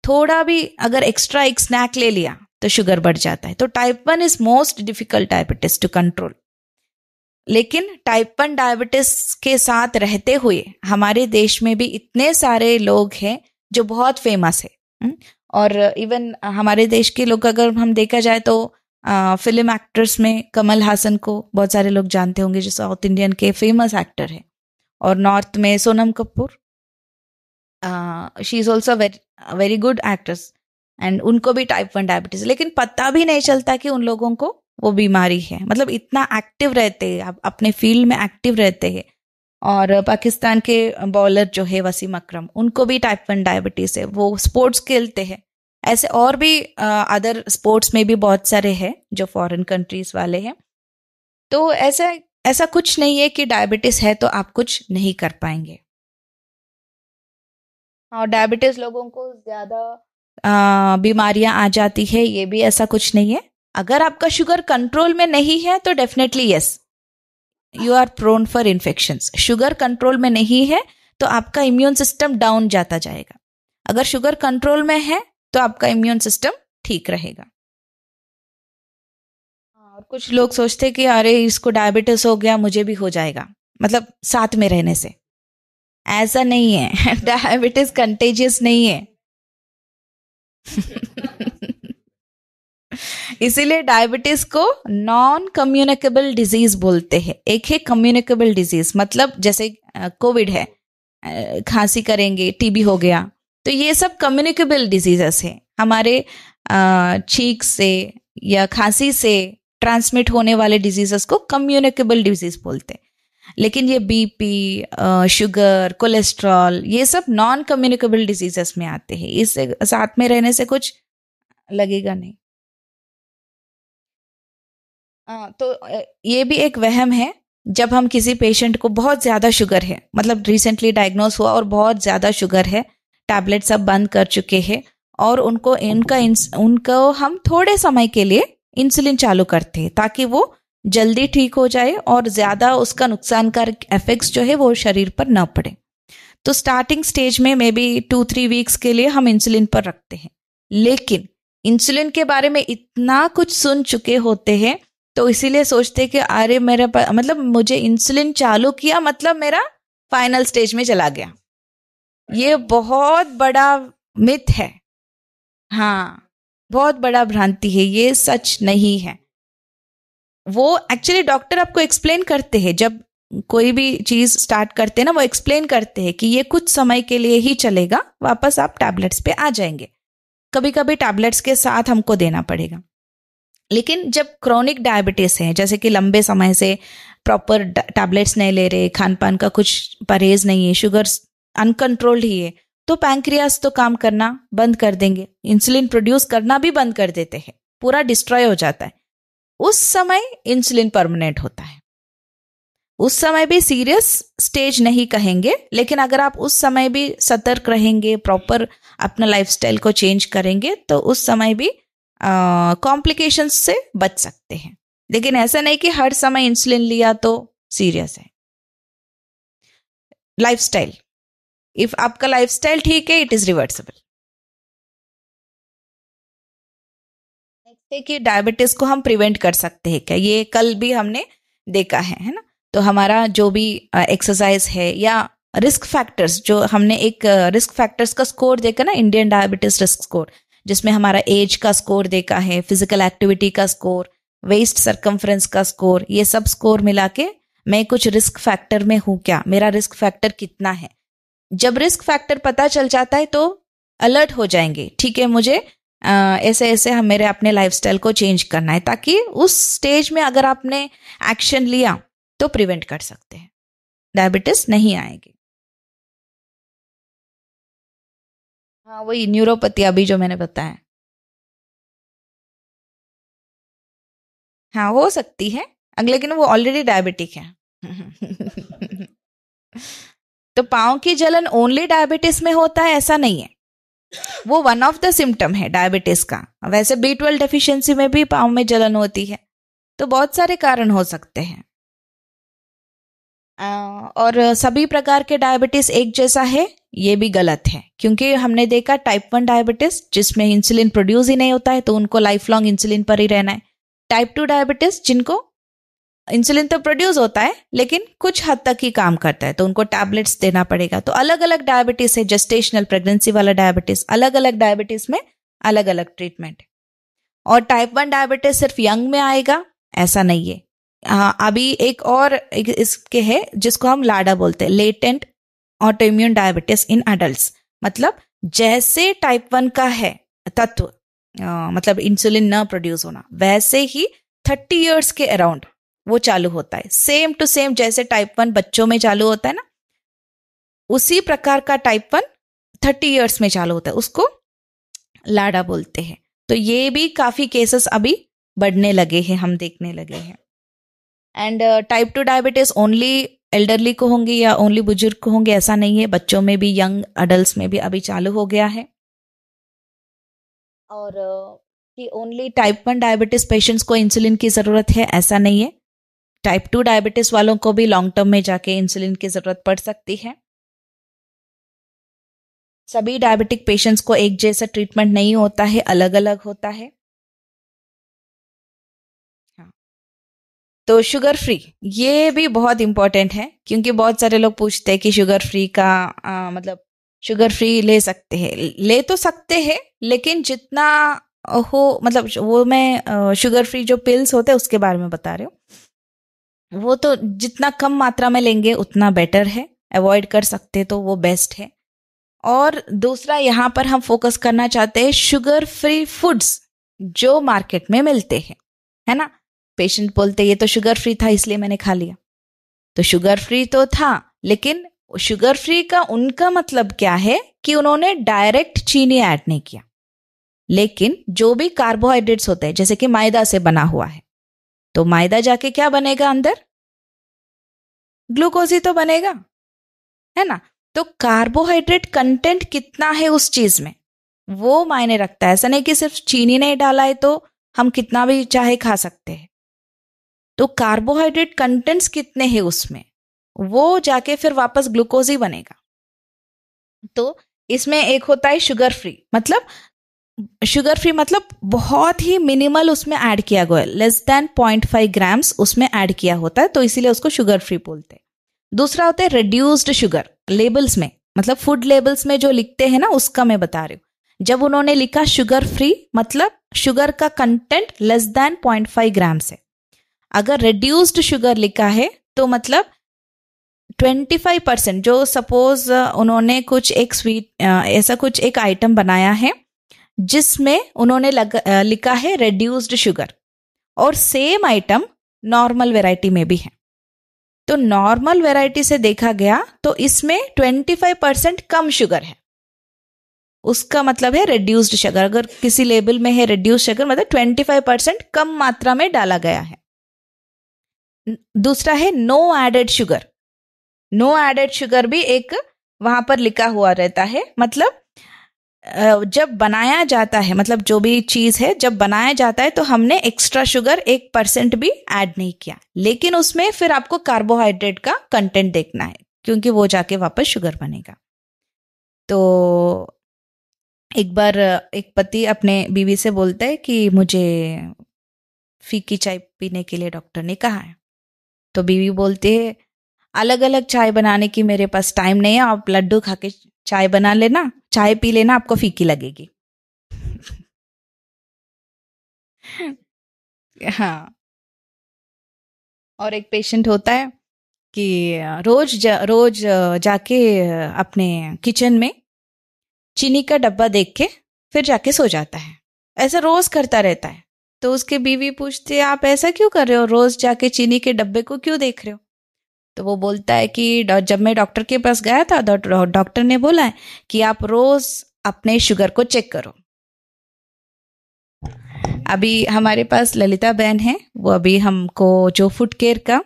थोड़ा भी अगर एक्स्ट्रा एक स्नैक ले लिया तो शुगर बढ़ जाता है तो type one is most difficult diabetes to control लेकिन टाइप वन डायबिटिस के साथ रहते हुए हमारे देश में भी इतने सारे लोग हैं जो बहुत फेमस है हम्म? और इवन हमारे देश के लोग अगर हम देखा जाए तो फिल्म एक्टर्स में कमल हासन को बहुत सारे लोग जानते होंगे जो साउथ इंडियन के फेमस एक्टर हैं और नॉर्थ में Sonam Kapoor she is also very good actress and उनको भी टाइप वन डायबिटीज लेकिन पता भी नहीं चलता कि उन लोगों को वो बीमारी है मतलब इतना एक्टिव रहते हैं आप अपने फील्ड में एक्टिव रहते हैं और पाकिस्तान के बॉलर जो है वसीम अकरम उनको भी टाइप वन डायबिटीज़ है वो स्पोर्ट्स खेलते हैं ऐसे और भी अदर स्पोर्ट्स में भी बहुत सारे हैं जो फॉरेन कंट्रीज वाले हैं तो ऐसा ऐसा कुछ नहीं है कि डायबिटीज़ है तो आप कुछ नहीं कर पाएंगे और डायबिटीज़ लोगों को ज़्यादा बीमारियां आ जाती है ये भी ऐसा कुछ नहीं है अगर आपका शुगर कंट्रोल में नहीं है तो definitely yes you are prone for infection sugar control में नहीं है तो आपका इम्यून सिस्टम डाउन जाता जाएगा अगर शुगर कंट्रोल में है तो आपका इम्यून सिस्टम ठीक रहेगा और कुछ लोग सोचते कि अरे इसको डायबिटीज हो गया मुझे भी हो जाएगा मतलब साथ में रहने से ऐसा नहीं है डायबिटीज कंटेजियस नहीं है इसीलिए डायबिटीज को नॉन कम्युनिकेबल डिजीज बोलते हैं एक है कम्युनिकेबल डिजीज मतलब जैसे कोविड है खांसी करेंगे टीबी हो गया तो ये सब कम्युनिकेबल डिजीजेस है हमारे छींक से या खांसी से ट्रांसमिट होने वाले डिजीजेस को कम्युनिकेबल डिजीज बोलते हैं लेकिन ये बीपी शुगर कोलेस्ट्रॉल ये सब नॉन कम्युनिकेबल डिजीजेस में आते हैं इससे साथ में रहने से कुछ लगेगा नहीं आ, तो ये भी एक वहम है जब हम किसी पेशेंट को बहुत ज़्यादा शुगर है मतलब रिसेंटली डायग्नोस हुआ और बहुत ज़्यादा शुगर है टैबलेट सब बंद कर चुके हैं और उनको इनका इंस, उनको हम थोड़े समय के लिए इंसुलिन चालू करते हैं ताकि वो जल्दी ठीक हो जाए और ज़्यादा उसका नुकसानकारक इफेक्ट्स जो है वो शरीर पर ना पड़े तो स्टार्टिंग स्टेज में maybe two three weeks के लिए हम इंसुलिन पर रखते हैं लेकिन इंसुलिन के बारे में इतना कुछ सुन चुके होते हैं तो इसीलिए सोचते कि अरे मेरे मतलब मुझे इंसुलिन चालू किया मतलब मेरा फाइनल स्टेज में चला गया ये बहुत बड़ा मिथ है हाँ बहुत बड़ा भ्रांति है ये सच नहीं है वो एक्चुअली डॉक्टर आपको एक्सप्लेन करते हैं जब कोई भी चीज स्टार्ट करते हैं ना वो एक्सप्लेन करते हैं कि ये कुछ समय के लिए ही चलेगा वापस आप टैबलेट्स पे आ जाएंगे कभी कभी टैबलेट्स के साथ हमको देना पड़ेगा लेकिन जब क्रॉनिक डायबिटीज है जैसे कि लंबे समय से प्रॉपर टैबलेट्स नहीं ले रहे खान पान का कुछ परहेज नहीं है शुगर अनकंट्रोल्ड ही है तो पैंक्रियास तो काम करना बंद कर देंगे इंसुलिन प्रोड्यूस करना भी बंद कर देते हैं पूरा डिस्ट्रॉय हो जाता है उस समय इंसुलिन परमानेंट होता है उस समय भी सीरियस स्टेज नहीं कहेंगे लेकिन अगर आप उस समय भी सतर्क रहेंगे प्रॉपर अपना लाइफस्टाइल को चेंज करेंगे तो उस समय भी कॉम्प्लिकेशंस से बच सकते हैं लेकिन ऐसा नहीं कि हर समय इंसुलिन लिया तो सीरियस है लाइफस्टाइल इफ आपका लाइफस्टाइल ठीक है इट इज रिवर्सिबल है कि डायबिटीज़ को हम प्रिवेंट कर सकते हैं क्या ये कल भी हमने देखा है है ना तो हमारा जो भी एक्सरसाइज है या रिस्क फैक्टर्स जो हमने एक रिस्क फैक्टर्स का स्कोर देखा ना इंडियन डायबिटीज रिस्क स्कोर जिसमें हमारा एज का स्कोर देखा है फिजिकल एक्टिविटी का स्कोर वेस्ट सरकमफ्रेंस का स्कोर ये सब स्कोर मिला के मैं कुछ रिस्क फैक्टर में हूँ क्या मेरा रिस्क फैक्टर कितना है जब रिस्क फैक्टर पता चल जाता है तो अलर्ट हो जाएंगे ठीक है मुझे ऐसे ऐसे हम मेरे अपने लाइफ को चेंज करना है ताकि उस स्टेज में अगर आपने एक्शन लिया तो प्रिवेंट कर सकते हैं डायबिटीज नहीं आएगी हाँ वही न्यूरोपैथी अभी जो मैंने बताया हाँ हो सकती है अगले दिन वो ऑलरेडी डायबिटिक है तो पाओ की जलन ओनली डायबिटीज में होता है ऐसा नहीं है वो वन ऑफ द सिम्टम है डायबिटीज का वैसे बी ट्वेल्व डेफिशिएंसी में भी पाँव में जलन होती है तो बहुत सारे कारण हो सकते हैं और सभी प्रकार के डायबिटीज एक जैसा है ये भी गलत है क्योंकि हमने देखा टाइप वन डायबिटीज जिसमें इंसुलिन प्रोड्यूस ही नहीं होता है तो उनको लाइफ लॉन्ग इंसुलिन पर ही रहना है टाइप टू डायबिटीज जिनको इंसुलिन तो प्रोड्यूस होता है लेकिन कुछ हद तक ही काम करता है तो उनको टैबलेट्स देना पड़ेगा तो अलग अलग डायबिटीज है जेस्टेशनल प्रेगनेंसी वाला डायबिटीज अलग अलग डायबिटीज में अलग अलग ट्रीटमेंट और टाइप वन डायबिटीज सिर्फ यंग में आएगा ऐसा नहीं है आ, हाँ, अभी एक और एक इसके है जिसको हम लाडा बोलते हैं latent autoimmune diabetes in adult मतलब जैसे टाइप वन का है तत्व आ, मतलब इंसुलिन न प्रोड्यूस होना वैसे ही थर्टी ईयर्स के अराउंड वो चालू होता है सेम टू सेम जैसे टाइप वन बच्चों में चालू होता है ना उसी प्रकार का टाइप वन थर्टी ईयर्स में चालू होता है उसको लाडा बोलते हैं तो ये भी काफ़ी केसेस अभी बढ़ने लगे हैं हम देखने लगे हैं and type two diabetes only elderly को होंगी या ओनली बुजुर्ग को होंगे ऐसा नहीं है बच्चों में भी यंग अडल्ट में भी अभी चालू हो गया है और uh, कि only type one diabetes patients को इंसुलिन की ज़रूरत है ऐसा नहीं है टाइप टू डायबिटीज वालों को भी लॉन्ग टर्म में जाके इंसुलिन की ज़रूरत पड़ सकती है सभी डायबिटिक पेशेंट्स को एक जैसा ट्रीटमेंट नहीं होता है अलग अलग होता है हाँ। तो शुगर फ्री ये भी बहुत इंपॉर्टेंट है क्योंकि बहुत सारे लोग पूछते हैं कि शुगर फ्री का आ, मतलब शुगर फ्री ले सकते हैं ले तो सकते हैं लेकिन जितना हो मतलब वो मैं शुगर फ्री जो पिल्स होते हैं उसके बारे में बता रही हूँ वो तो जितना कम मात्रा में लेंगे उतना बेटर है अवॉइड कर सकते तो वो बेस्ट है और दूसरा यहाँ पर हम फोकस करना चाहते हैं शुगर फ्री फूड्स जो मार्केट में मिलते हैं है ना पेशेंट बोलते ये तो शुगर फ्री था इसलिए मैंने खा लिया तो शुगर फ्री तो था लेकिन शुगर फ्री का उनका मतलब क्या है कि उन्होंने डायरेक्ट चीनी ऐड नहीं किया लेकिन जो भी कार्बोहाइड्रेट्स होते हैं जैसे कि मैदा से बना हुआ है तो मायदा जाके क्या बनेगा अंदर ग्लूकोज ही तो बनेगा है ना तो कार्बोहाइड्रेट कंटेंट कितना है उस चीज में वो मायने रखता है ऐसा नहीं कि सिर्फ चीनी नहीं डाला है तो हम कितना भी चाहे खा सकते हैं तो कार्बोहाइड्रेट कंटेंट्स कितने हैं उसमें वो जाके फिर वापस ग्लूकोज ही बनेगा तो इसमें एक होता है शुगर फ्री मतलब शुगर फ्री मतलब बहुत ही मिनिमल उसमें ऐड किया गया less than point five grams उसमें ऐड किया होता है तो इसीलिए उसको शुगर फ्री बोलते हैं दूसरा होता है रिड्यूस्ड शुगर लेबल्स में मतलब फूड लेबल्स में जो लिखते हैं ना उसका मैं बता रही हूँ जब उन्होंने लिखा शुगर फ्री मतलब शुगर का content less than point five grams है अगर रिड्यूस्ड शुगर लिखा है तो मतलब ट्वेंटी फाइव परसेंट जो सपोज उन्होंने कुछ एक स्वीट ऐसा कुछ एक आइटम बनाया है जिसमें उन्होंने लग, लिखा है रेड्यूस्ड शुगर और सेम आइटम नॉर्मल वेराइटी में भी है तो नॉर्मल वेराइटी से देखा गया तो इसमें 25 परसेंट कम शुगर है उसका मतलब है रेड्यूस्ड शुगर अगर किसी लेबल में है रेड्यूस्ड शुगर मतलब 25 परसेंट कम मात्रा में डाला गया है दूसरा है no added sugar no added sugar भी एक वहां पर लिखा हुआ रहता है मतलब जब बनाया जाता है मतलब जो भी चीज़ है जब बनाया जाता है तो हमने एक्स्ट्रा शुगर एक परसेंट भी ऐड नहीं किया लेकिन उसमें फिर आपको कार्बोहाइड्रेट का कंटेंट देखना है क्योंकि वो जाके वापस शुगर बनेगा तो एक बार एक पति अपने बीवी से बोलता है कि मुझे फीकी चाय पीने के लिए डॉक्टर ने कहा है तो बीवी बोलती है अलग अलग चाय बनाने की मेरे पास टाइम नहीं है आप लड्डू खा के चाय बना लेना चाय पी लेना आपको फीकी लगेगी हाँ और एक पेशेंट होता है कि रोज जा, रोज जाके अपने किचन में चीनी का डब्बा देख के फिर जाके सो जाता है ऐसा रोज करता रहता है तो उसके बीवी पूछते आप ऐसा क्यों कर रहे हो रोज जाके चीनी के डब्बे को क्यों देख रहे हो तो वो बोलता है कि जब मैं डॉक्टर के पास गया था डॉक्टर ने बोला है कि आप रोज अपने शुगर को चेक करो अभी हमारे पास ललिता बहन है वो अभी हमको जो फूड केयर का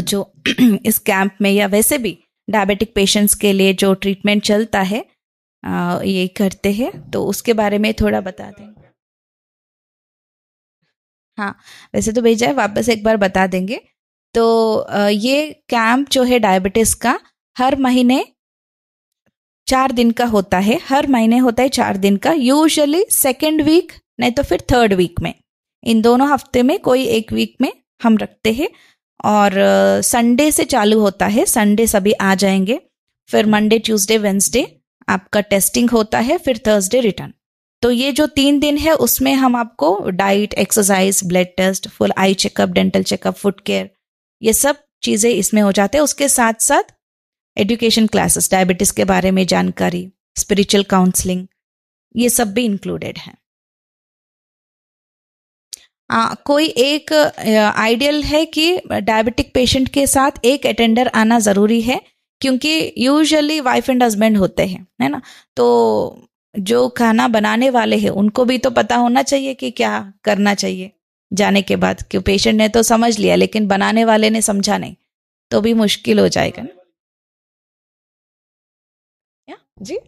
जो इस कैंप में या वैसे भी डायबिटिक पेशेंट्स के लिए जो ट्रीटमेंट चलता है ये करते हैं तो उसके बारे में थोड़ा बता दें हाँ वैसे तो भेजा है वापस एक बार बता देंगे तो ये कैंप जो है डायबिटीज़ का हर महीने चार दिन का होता है हर महीने होता है चार दिन का यूजुअली सेकेंड वीक नहीं तो फिर थर्ड वीक में इन दोनों हफ्ते में कोई एक वीक में हम रखते हैं और संडे से चालू होता है संडे सभी आ जाएंगे फिर मंडे ट्यूसडे वेंसडे आपका टेस्टिंग होता है फिर थर्सडे रिटर्न तो ये जो तीन दिन है उसमें हम आपको diet exercise blood test full eye checkup dental checkup foot care ये सब चीज़ें इसमें हो जाते हैं उसके साथ साथ एजुकेशन क्लासेस डायबिटीज़ के बारे में जानकारी स्पिरिचुअल काउंसलिंग ये सब भी इंक्लूडेड है आ, कोई एक आइडियल है कि डायबिटिक पेशेंट के साथ एक अटेंडर आना ज़रूरी है क्योंकि यूजुअली वाइफ एंड हस्बैंड होते हैं है ना तो जो खाना बनाने वाले हैं उनको भी तो पता होना चाहिए कि क्या करना चाहिए जाने के बाद क्यों पेशेंट ने तो समझ लिया लेकिन बनाने वाले ने समझा नहीं तो भी मुश्किल हो जाएगा ना जी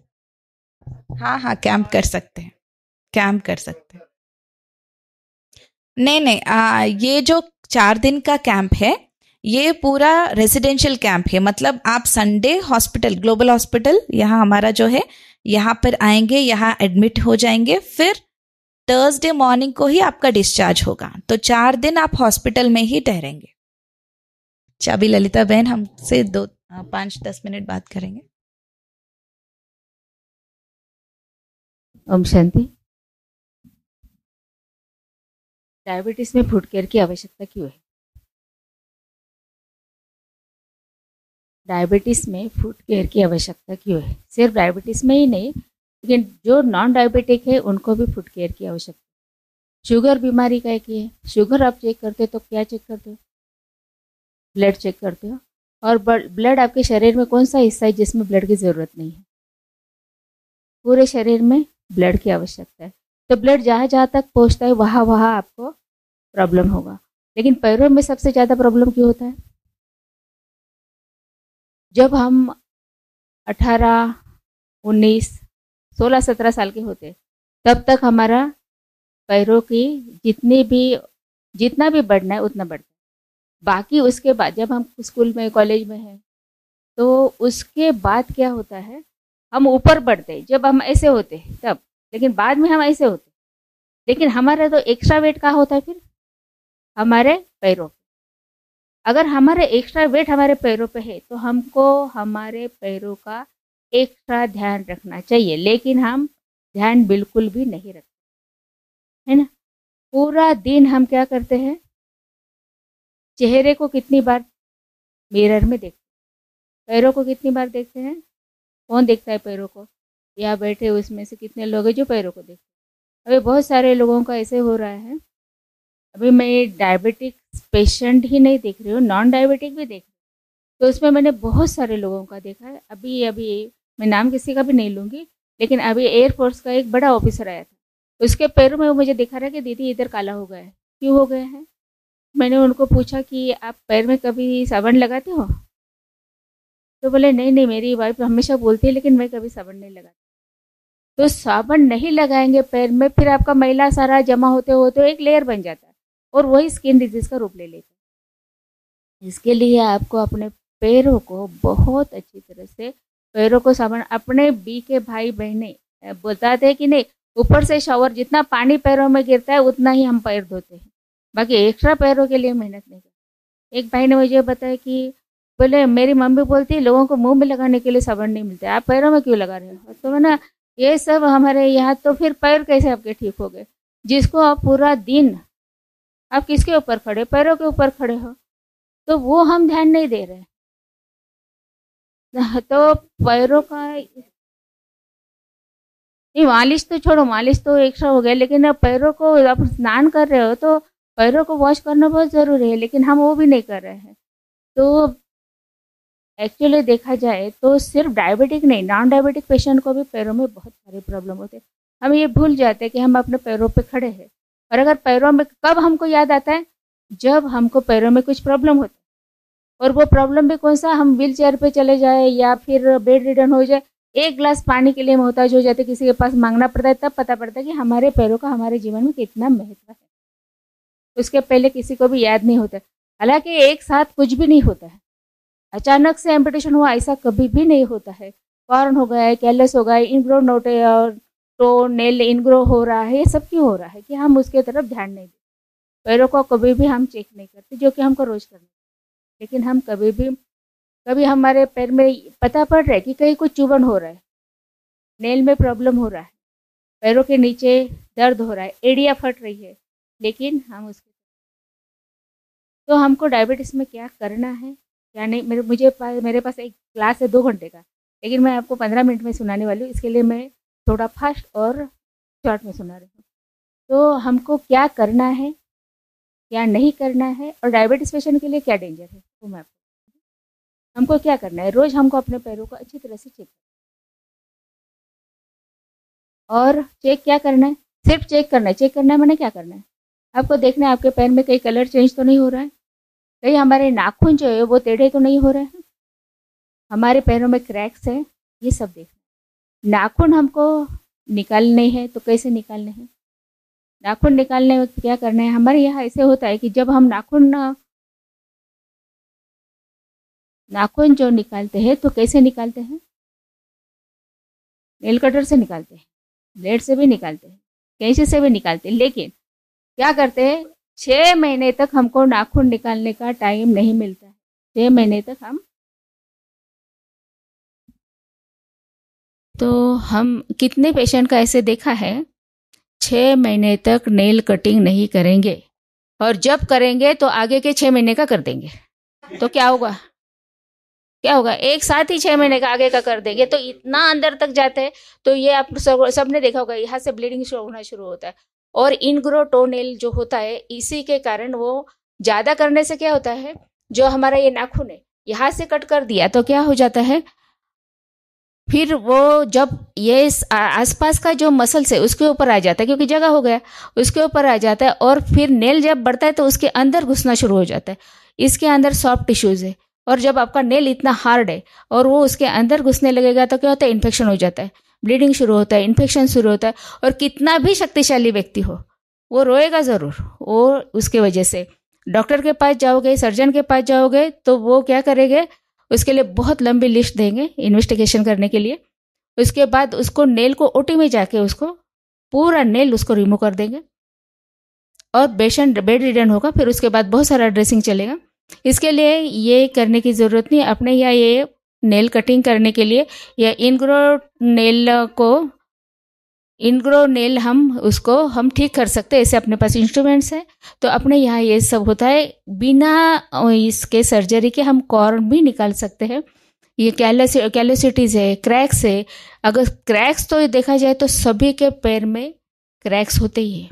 हाँ हाँ कैंप कर सकते हैं कैंप कर सकते हैं नहीं नहीं आ, ये जो चार दिन का कैंप है ये पूरा रेजिडेंशियल कैंप है मतलब आप संडे हॉस्पिटल ग्लोबल हॉस्पिटल यहाँ हमारा जो है यहाँ पर आएंगे यहाँ एडमिट हो जाएंगे फिर थर्सडे मॉर्निंग को ही आपका डिस्चार्ज होगा तो चार दिन आप हॉस्पिटल में ही ठहरेंगे चाबी अच्छा, ललिता बहन हमसे दो पांच दस मिनट बात करेंगे ओम शांति डायबिटीज में फूड केयर की आवश्यकता क्यों है डायबिटीज में फूड केयर की आवश्यकता क्यों है सिर्फ डायबिटीज में ही नहीं लेकिन जो नॉन डायबिटिक है उनको भी फूड केयर की आवश्यकता शुगर बीमारी का एक ही है शुगर आप चेक करते हो तो क्या चेक करते हो ब्लड चेक करते हो और ब्लड आपके शरीर में कौन सा हिस्सा है जिसमें ब्लड की ज़रूरत नहीं है पूरे शरीर में ब्लड की आवश्यकता है तो ब्लड जहाँ जहाँ तक पहुँचता है वहाँ वहाँ आपको प्रॉब्लम होगा लेकिन पैरों में सबसे ज़्यादा प्रॉब्लम क्यों होता है जब हम 18, 19, सोलह सत्रह साल के होते तब तक हमारा पैरों की जितनी भी जितना भी बढ़ना है उतना बढ़ता है बाकी उसके बाद जब हम स्कूल में कॉलेज में हैं तो उसके बाद क्या होता है हम ऊपर बढ़ते हैं जब हम ऐसे होते हैं तब लेकिन बाद में हम ऐसे होते लेकिन हमारा तो एक्स्ट्रा वेट कहाँ होता है फिर हमारे पैरों पर अगर हमारे एक्स्ट्रा वेट हमारे पैरों पे है तो हमको हमारे पैरों का एक्स्ट्रा ध्यान रखना चाहिए लेकिन हम ध्यान बिल्कुल भी नहीं रखते है ना पूरा दिन हम क्या करते हैं चेहरे को कितनी बार मिरर में देखते पैरों को कितनी बार देखते हैं कौन देखता है पैरों को या बैठे उसमें से कितने लोग हैं जो पैरों को देखते हैं अभी बहुत सारे लोगों का ऐसे हो रहा है अभी मैं डायबिटिक पेशेंट ही नहीं देख रही हूँ नॉन डायबिटिक भी देख रही हूँ तो उसमें मैंने बहुत सारे लोगों का देखा है अभी अभी मैं नाम किसी का भी नहीं लूँगी लेकिन अभी एयरफोर्स का एक बड़ा ऑफिसर आया था उसके पैरों में वो मुझे दिखा रहा है कि दीदी इधर काला हो गया है क्यों हो गया है मैंने उनको पूछा कि आप पैर में कभी साबन लगाते हो तो बोले नहीं नहीं मेरी वाइफ हमेशा बोलती है लेकिन मैं कभी साबन नहीं लगाती तो साबन नहीं लगाएंगे पैर में फिर आपका मैला सारा जमा होते होते एक लेयर बन जाता है और वही स्किन डिजीज का रूप ले लेता है इसके लिए आपको अपने पैरों को बहुत अच्छी तरह से पैरों तो को साबुन अपने बी के भाई बहने बताते हैं कि नहीं ऊपर से शॉवर जितना पानी पैरों में गिरता है उतना ही हम पैर धोते हैं बाकी एक्स्ट्रा पैरों के लिए मेहनत नहीं करते एक भाई ने मुझे बताया कि बोले मेरी मम्मी बोलती है लोगों को मुंह में लगाने के लिए साबुन नहीं मिलता आप पैरों में क्यों लगा रहे हो तो ना ये सब हमारे यहाँ तो फिर पैर कैसे आपके ठीक हो गए जिसको आप पूरा दिन आप किसके ऊपर खड़े पैरों के ऊपर खड़े हो तो वो हम ध्यान नहीं दे रहे तो पैरों का नहीं मालिश तो छोड़ो मालिश तो एक्स्ट्रा हो गया लेकिन अब पैरों को आप स्नान कर रहे हो तो पैरों को वॉश करना बहुत ज़रूरी है लेकिन हम वो भी नहीं कर रहे हैं तो एक्चुअली देखा जाए तो सिर्फ डायबिटिक नहीं नॉन डायबिटिक पेशेंट को भी पैरों में बहुत सारी प्रॉब्लम होते हैं हम ये भूल जाते हैं कि हम अपने पैरों पे खड़े हैं और अगर पैरों में कब हमको याद आता है जब हमको पैरों में कुछ प्रॉब्लम होता है और वो प्रॉब्लम भी कौन सा हम व्हील चेयर पर चले जाए या फिर बेड रिटर्न हो जाए एक ग्लास पानी के लिए मोहताज हो जाते किसी के पास मांगना पड़ता है तब पता पड़ता है कि हमारे पैरों का हमारे जीवन में कितना महत्व है उसके पहले किसी को भी याद नहीं होता हालांकि एक साथ कुछ भी नहीं होता है अचानक से एम्पिटेशन हुआ ऐसा कभी भी नहीं होता है कॉर्न हो गया है कैलस हो गया इनग्रो नोटे और टो नेल इनग्रो हो रहा है ये सब क्यों हो रहा है कि हम उसके तरफ ध्यान नहीं देते पैरों को कभी भी हम चेक नहीं करते जो कि हमको रोज़ करना लेकिन हम कभी भी कभी हमारे पैर में पता पड़ रहा है कि कहीं कुछ चुभन हो रहा है नेल में प्रॉब्लम हो रहा है पैरों के नीचे दर्द हो रहा है एड़िया फट रही है लेकिन हम उसके तो हमको डायबिटीज़ में क्या करना है क्या नहीं मेरे मुझे पास मेरे पास एक क्लास है दो घंटे का लेकिन मैं आपको पंद्रह मिनट में सुनाने वाली हूँ इसके लिए मैं थोड़ा फास्ट और शॉर्ट में सुना रही हूँ तो हमको क्या करना है क्या नहीं करना है और डायबिटीज़ पेशेंट के लिए क्या डेंजर है वो मैं आपको हमको क्या करना है रोज़ हमको अपने पैरों को अच्छी तरह से चेक करना और चेक क्या करना है सिर्फ चेक करना है चेक करना है मैंने क्या करना है आपको देखना है आपके पैर में कहीं कलर चेंज तो नहीं हो रहा है कहीं हमारे नाखून जो है वो टेढ़े तो नहीं हो रहे हैं हमारे पैरों में क्रैक्स है ये सब देखना नाखून हमको निकालने हैं तो कैसे निकालने हैं नाखून निकालने वक्त क्या करना है हमारे यहाँ ऐसे होता है कि जब हम नाखून नाखून जो निकालते हैं तो कैसे निकालते हैं नेल कटर से निकालते हैं ब्लेड से भी निकालते हैं कैसे से भी निकालते हैं लेकिन क्या करते हैं छः महीने तक हमको नाखून निकालने का टाइम नहीं मिलता है छः महीने तक हम तो हम कितने पेशेंट का ऐसे देखा है छः महीने तक नेल कटिंग नहीं करेंगे और जब करेंगे तो आगे के छः महीने का कर देंगे तो क्या होगा क्या होगा एक साथ ही छः महीने का आगे का कर देंगे तो इतना अंदर तक जाते हैं तो ये आप सब सबने देखा होगा यहाँ से ब्लीडिंग होना शुरू होता है और इनग्रो टोनेल जो होता है इसी के कारण वो ज़्यादा करने से क्या होता है जो हमारा ये नाखून है यहाँ से कट कर दिया तो क्या हो जाता है फिर वो जब ये आसपास का जो मसल्स है उसके ऊपर आ जाता है क्योंकि जगह हो गया उसके ऊपर आ जाता है और फिर नेल जब बढ़ता है तो उसके अंदर घुसना शुरू हो जाता है इसके अंदर सॉफ्ट टिश्यूज़ है और जब आपका नेल इतना हार्ड है और वो उसके अंदर घुसने लगेगा तो क्या होता है इन्फेक्शन हो जाता है ब्लीडिंग शुरू होता है इन्फेक्शन शुरू होता है और कितना भी शक्तिशाली व्यक्ति हो वो रोएगा ज़रूर वो उसके वजह से डॉक्टर के पास जाओगे सर्जन के पास जाओगे तो वो क्या करेंगे उसके लिए बहुत लंबी लिस्ट देंगे इन्वेस्टिगेशन करने के लिए उसके बाद उसको नेल को ओटी में जाके उसको पूरा नेल उसको रिमूव कर देंगे और पेशेंट बेड रिटर्न होगा फिर उसके बाद बहुत सारा ड्रेसिंग चलेगा इसके लिए ये करने की ज़रूरत नहीं अपने या ये नेल कटिंग करने के लिए या इनग्रो नेल को इनग्रो नेल हम उसको हम ठीक कर सकते हैं ऐसे अपने पास इंस्ट्रूमेंट्स हैं तो अपने यहाँ ये सब होता है बिना इसके सर्जरी के हम कॉर्न भी निकाल सकते हैं ये कैलस कैलोसिटीज़ है क्रैक्स है अगर क्रैक्स तो देखा जाए तो सभी के पैर में क्रैक्स होते ही है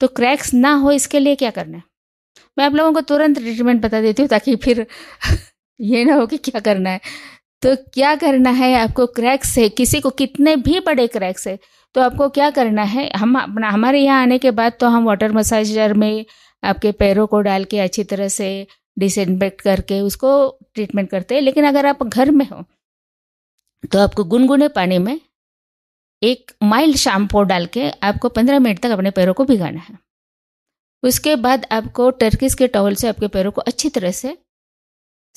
तो क्रैक्स ना हो इसके लिए क्या करना है मैं आप लोगों को तुरंत ट्रीटमेंट बता देती हूँ ताकि फिर ये ना हो कि क्या करना है तो क्या करना है आपको क्रैक्स है किसी को कितने भी बड़े क्रैक्स है तो आपको क्या करना है हम अपना हमारे यहाँ आने के बाद तो हम वाटर मसाजर में आपके पैरों को डाल के अच्छी तरह से डिसइनफेक्ट करके उसको ट्रीटमेंट करते हैं लेकिन अगर आप घर में हो तो आपको गुनगुने पानी में एक माइल्ड शैम्पू डाल के आपको पंद्रह मिनट तक अपने पैरों को भिगाना है उसके बाद आपको टर्किस के टॉवल से आपके पैरों को अच्छी तरह से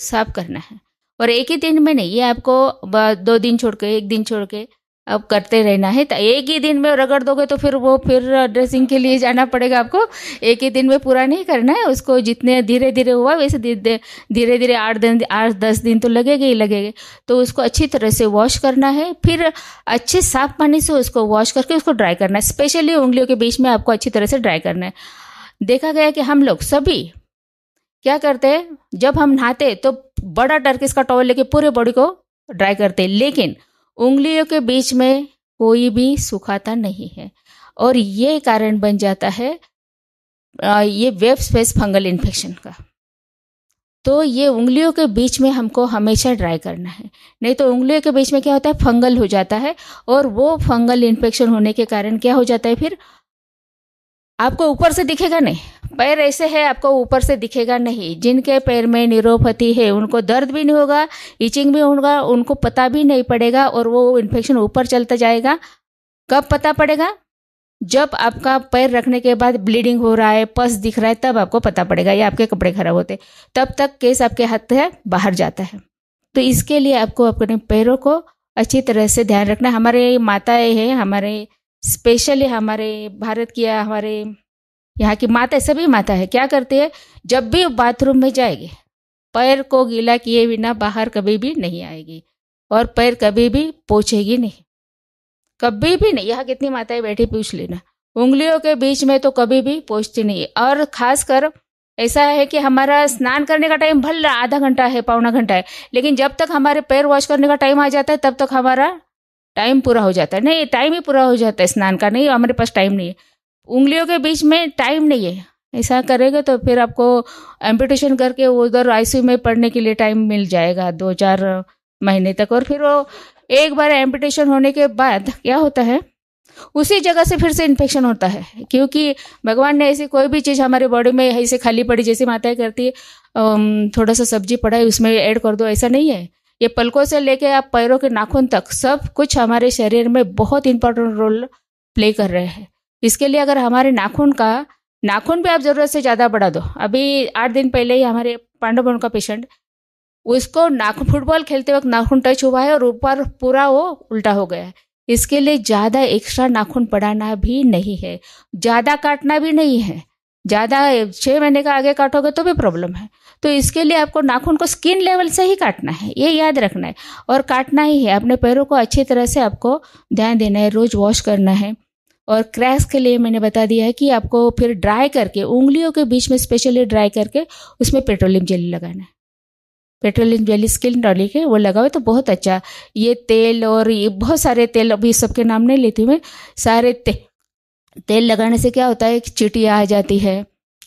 साफ करना है और एक ही दिन में नहीं ये आपको दो दिन छोड़ के एक दिन छोड़ के अब करते रहना है तो एक ही दिन में रगड़ दोगे तो फिर वो फिर ड्रेसिंग के लिए जाना पड़ेगा आपको एक ही दिन में पूरा नहीं करना है उसको जितने धीरे धीरे हुआ वैसे धीरे धीरे आठ दिन आठ दस दिन तो लगेगा ही लगेगा तो उसको अच्छी तरह से वॉश करना है फिर अच्छे साफ पानी से उसको वॉश करके उसको ड्राई करना है स्पेशली उंगलियों के बीच में आपको अच्छी तरह से ड्राई करना है देखा गया कि हम लोग सभी क्या करते हैं जब हम नहाते तो बड़ा टर्किस का टॉवल लेके पूरे बॉडी को ड्राई करते लेकिन उंगलियों के बीच में कोई भी सुखाता नहीं है और ये कारण बन जाता है ये वेब स्पेस फंगल इन्फेक्शन का तो ये उंगलियों के बीच में हमको हमेशा ड्राई करना है नहीं तो उंगलियों के बीच में क्या होता है फंगल हो जाता है और वो फंगल इन्फेक्शन होने के कारण क्या हो जाता है फिर आपको ऊपर से दिखेगा नहीं पैर ऐसे है आपको ऊपर से दिखेगा नहीं जिनके पैर में न्यूरोपैथी है उनको दर्द भी नहीं होगा इचिंग भी होगा उनको पता भी नहीं पड़ेगा और वो इन्फेक्शन ऊपर चलता जाएगा कब पता पड़ेगा जब आपका पैर रखने के बाद ब्लीडिंग हो रहा है पस दिख रहा है तब आपको पता पड़ेगा या आपके कपड़े खराब होते तब तक केस आपके हाथ से बाहर जाता है तो इसके लिए आपको अपने पैरों को अच्छी तरह से ध्यान रखना हमारे माताएं हैं हमारे स्पेशली हमारे भारत की हमारे यहाँ की माता है सभी माता है क्या करती है जब भी बाथरूम में जाएगी पैर को गीला किए बिना बाहर कभी भी नहीं आएगी और पैर कभी भी पोछेगी नहीं कभी भी नहीं यहाँ कितनी माताएं बैठी पूछ लेना उंगलियों के बीच में तो कभी भी पोछती नहीं और खासकर ऐसा है कि हमारा स्नान करने का टाइम भल आधा घंटा है पौना घंटा है लेकिन जब तक हमारे पैर वॉश करने का टाइम आ जाता है तब तक हमारा टाइम पूरा हो जाता है नहीं टाइम ही पूरा हो जाता है स्नान का नहीं हमारे पास टाइम नहीं है उंगलियों के बीच में टाइम नहीं है ऐसा करेगा तो फिर आपको एम्पिटेशन करके उधर आईसीयू में पढ़ने के लिए टाइम मिल जाएगा दो चार महीने तक और फिर वो एक बार एम्पिटेशन होने के बाद क्या होता है उसी जगह से फिर से इन्फेक्शन होता है क्योंकि भगवान ने ऐसी कोई भी चीज़ हमारे बॉडी में ऐसे खाली पड़ी जैसे माताएं करती है थोड़ा सा सब्जी पड़ा है उसमें ऐड कर दो ऐसा नहीं है ये पलकों से लेके आप पैरों के नाखून तक सब कुछ हमारे शरीर में बहुत इंपॉर्टेंट रोल प्ले कर रहे हैं इसके लिए अगर हमारे नाखून का नाखून भी आप ज़रूरत से ज़्यादा बढ़ा दो अभी आठ दिन पहले ही हमारे पांडवन का पेशेंट उसको नाखून फुटबॉल खेलते वक्त नाखून टच हुआ है और ऊपर पूरा वो उल्टा हो गया है इसके लिए ज़्यादा एक्स्ट्रा नाखून पड़ाना भी नहीं है ज़्यादा काटना भी नहीं है ज़्यादा छः महीने का आगे काटोगे तो भी प्रॉब्लम है तो इसके लिए आपको नाखून को स्किन लेवल से ही काटना है ये याद रखना है और काटना ही है अपने पैरों को अच्छी तरह से आपको ध्यान देना है रोज़ वॉश करना है और क्रैक्स के लिए मैंने बता दिया है कि आपको फिर ड्राई करके उंगलियों के बीच में स्पेशली ड्राई करके उसमें पेट्रोलियम जेली लगाना है पेट्रोलियम जेली स्किन डॉली के वो लगाओ तो बहुत अच्छा ये तेल और ये बहुत सारे तेल अभी सबके नाम नहीं लेती मैं सारे ते, तेल लगाने से क्या होता है कि आ जाती है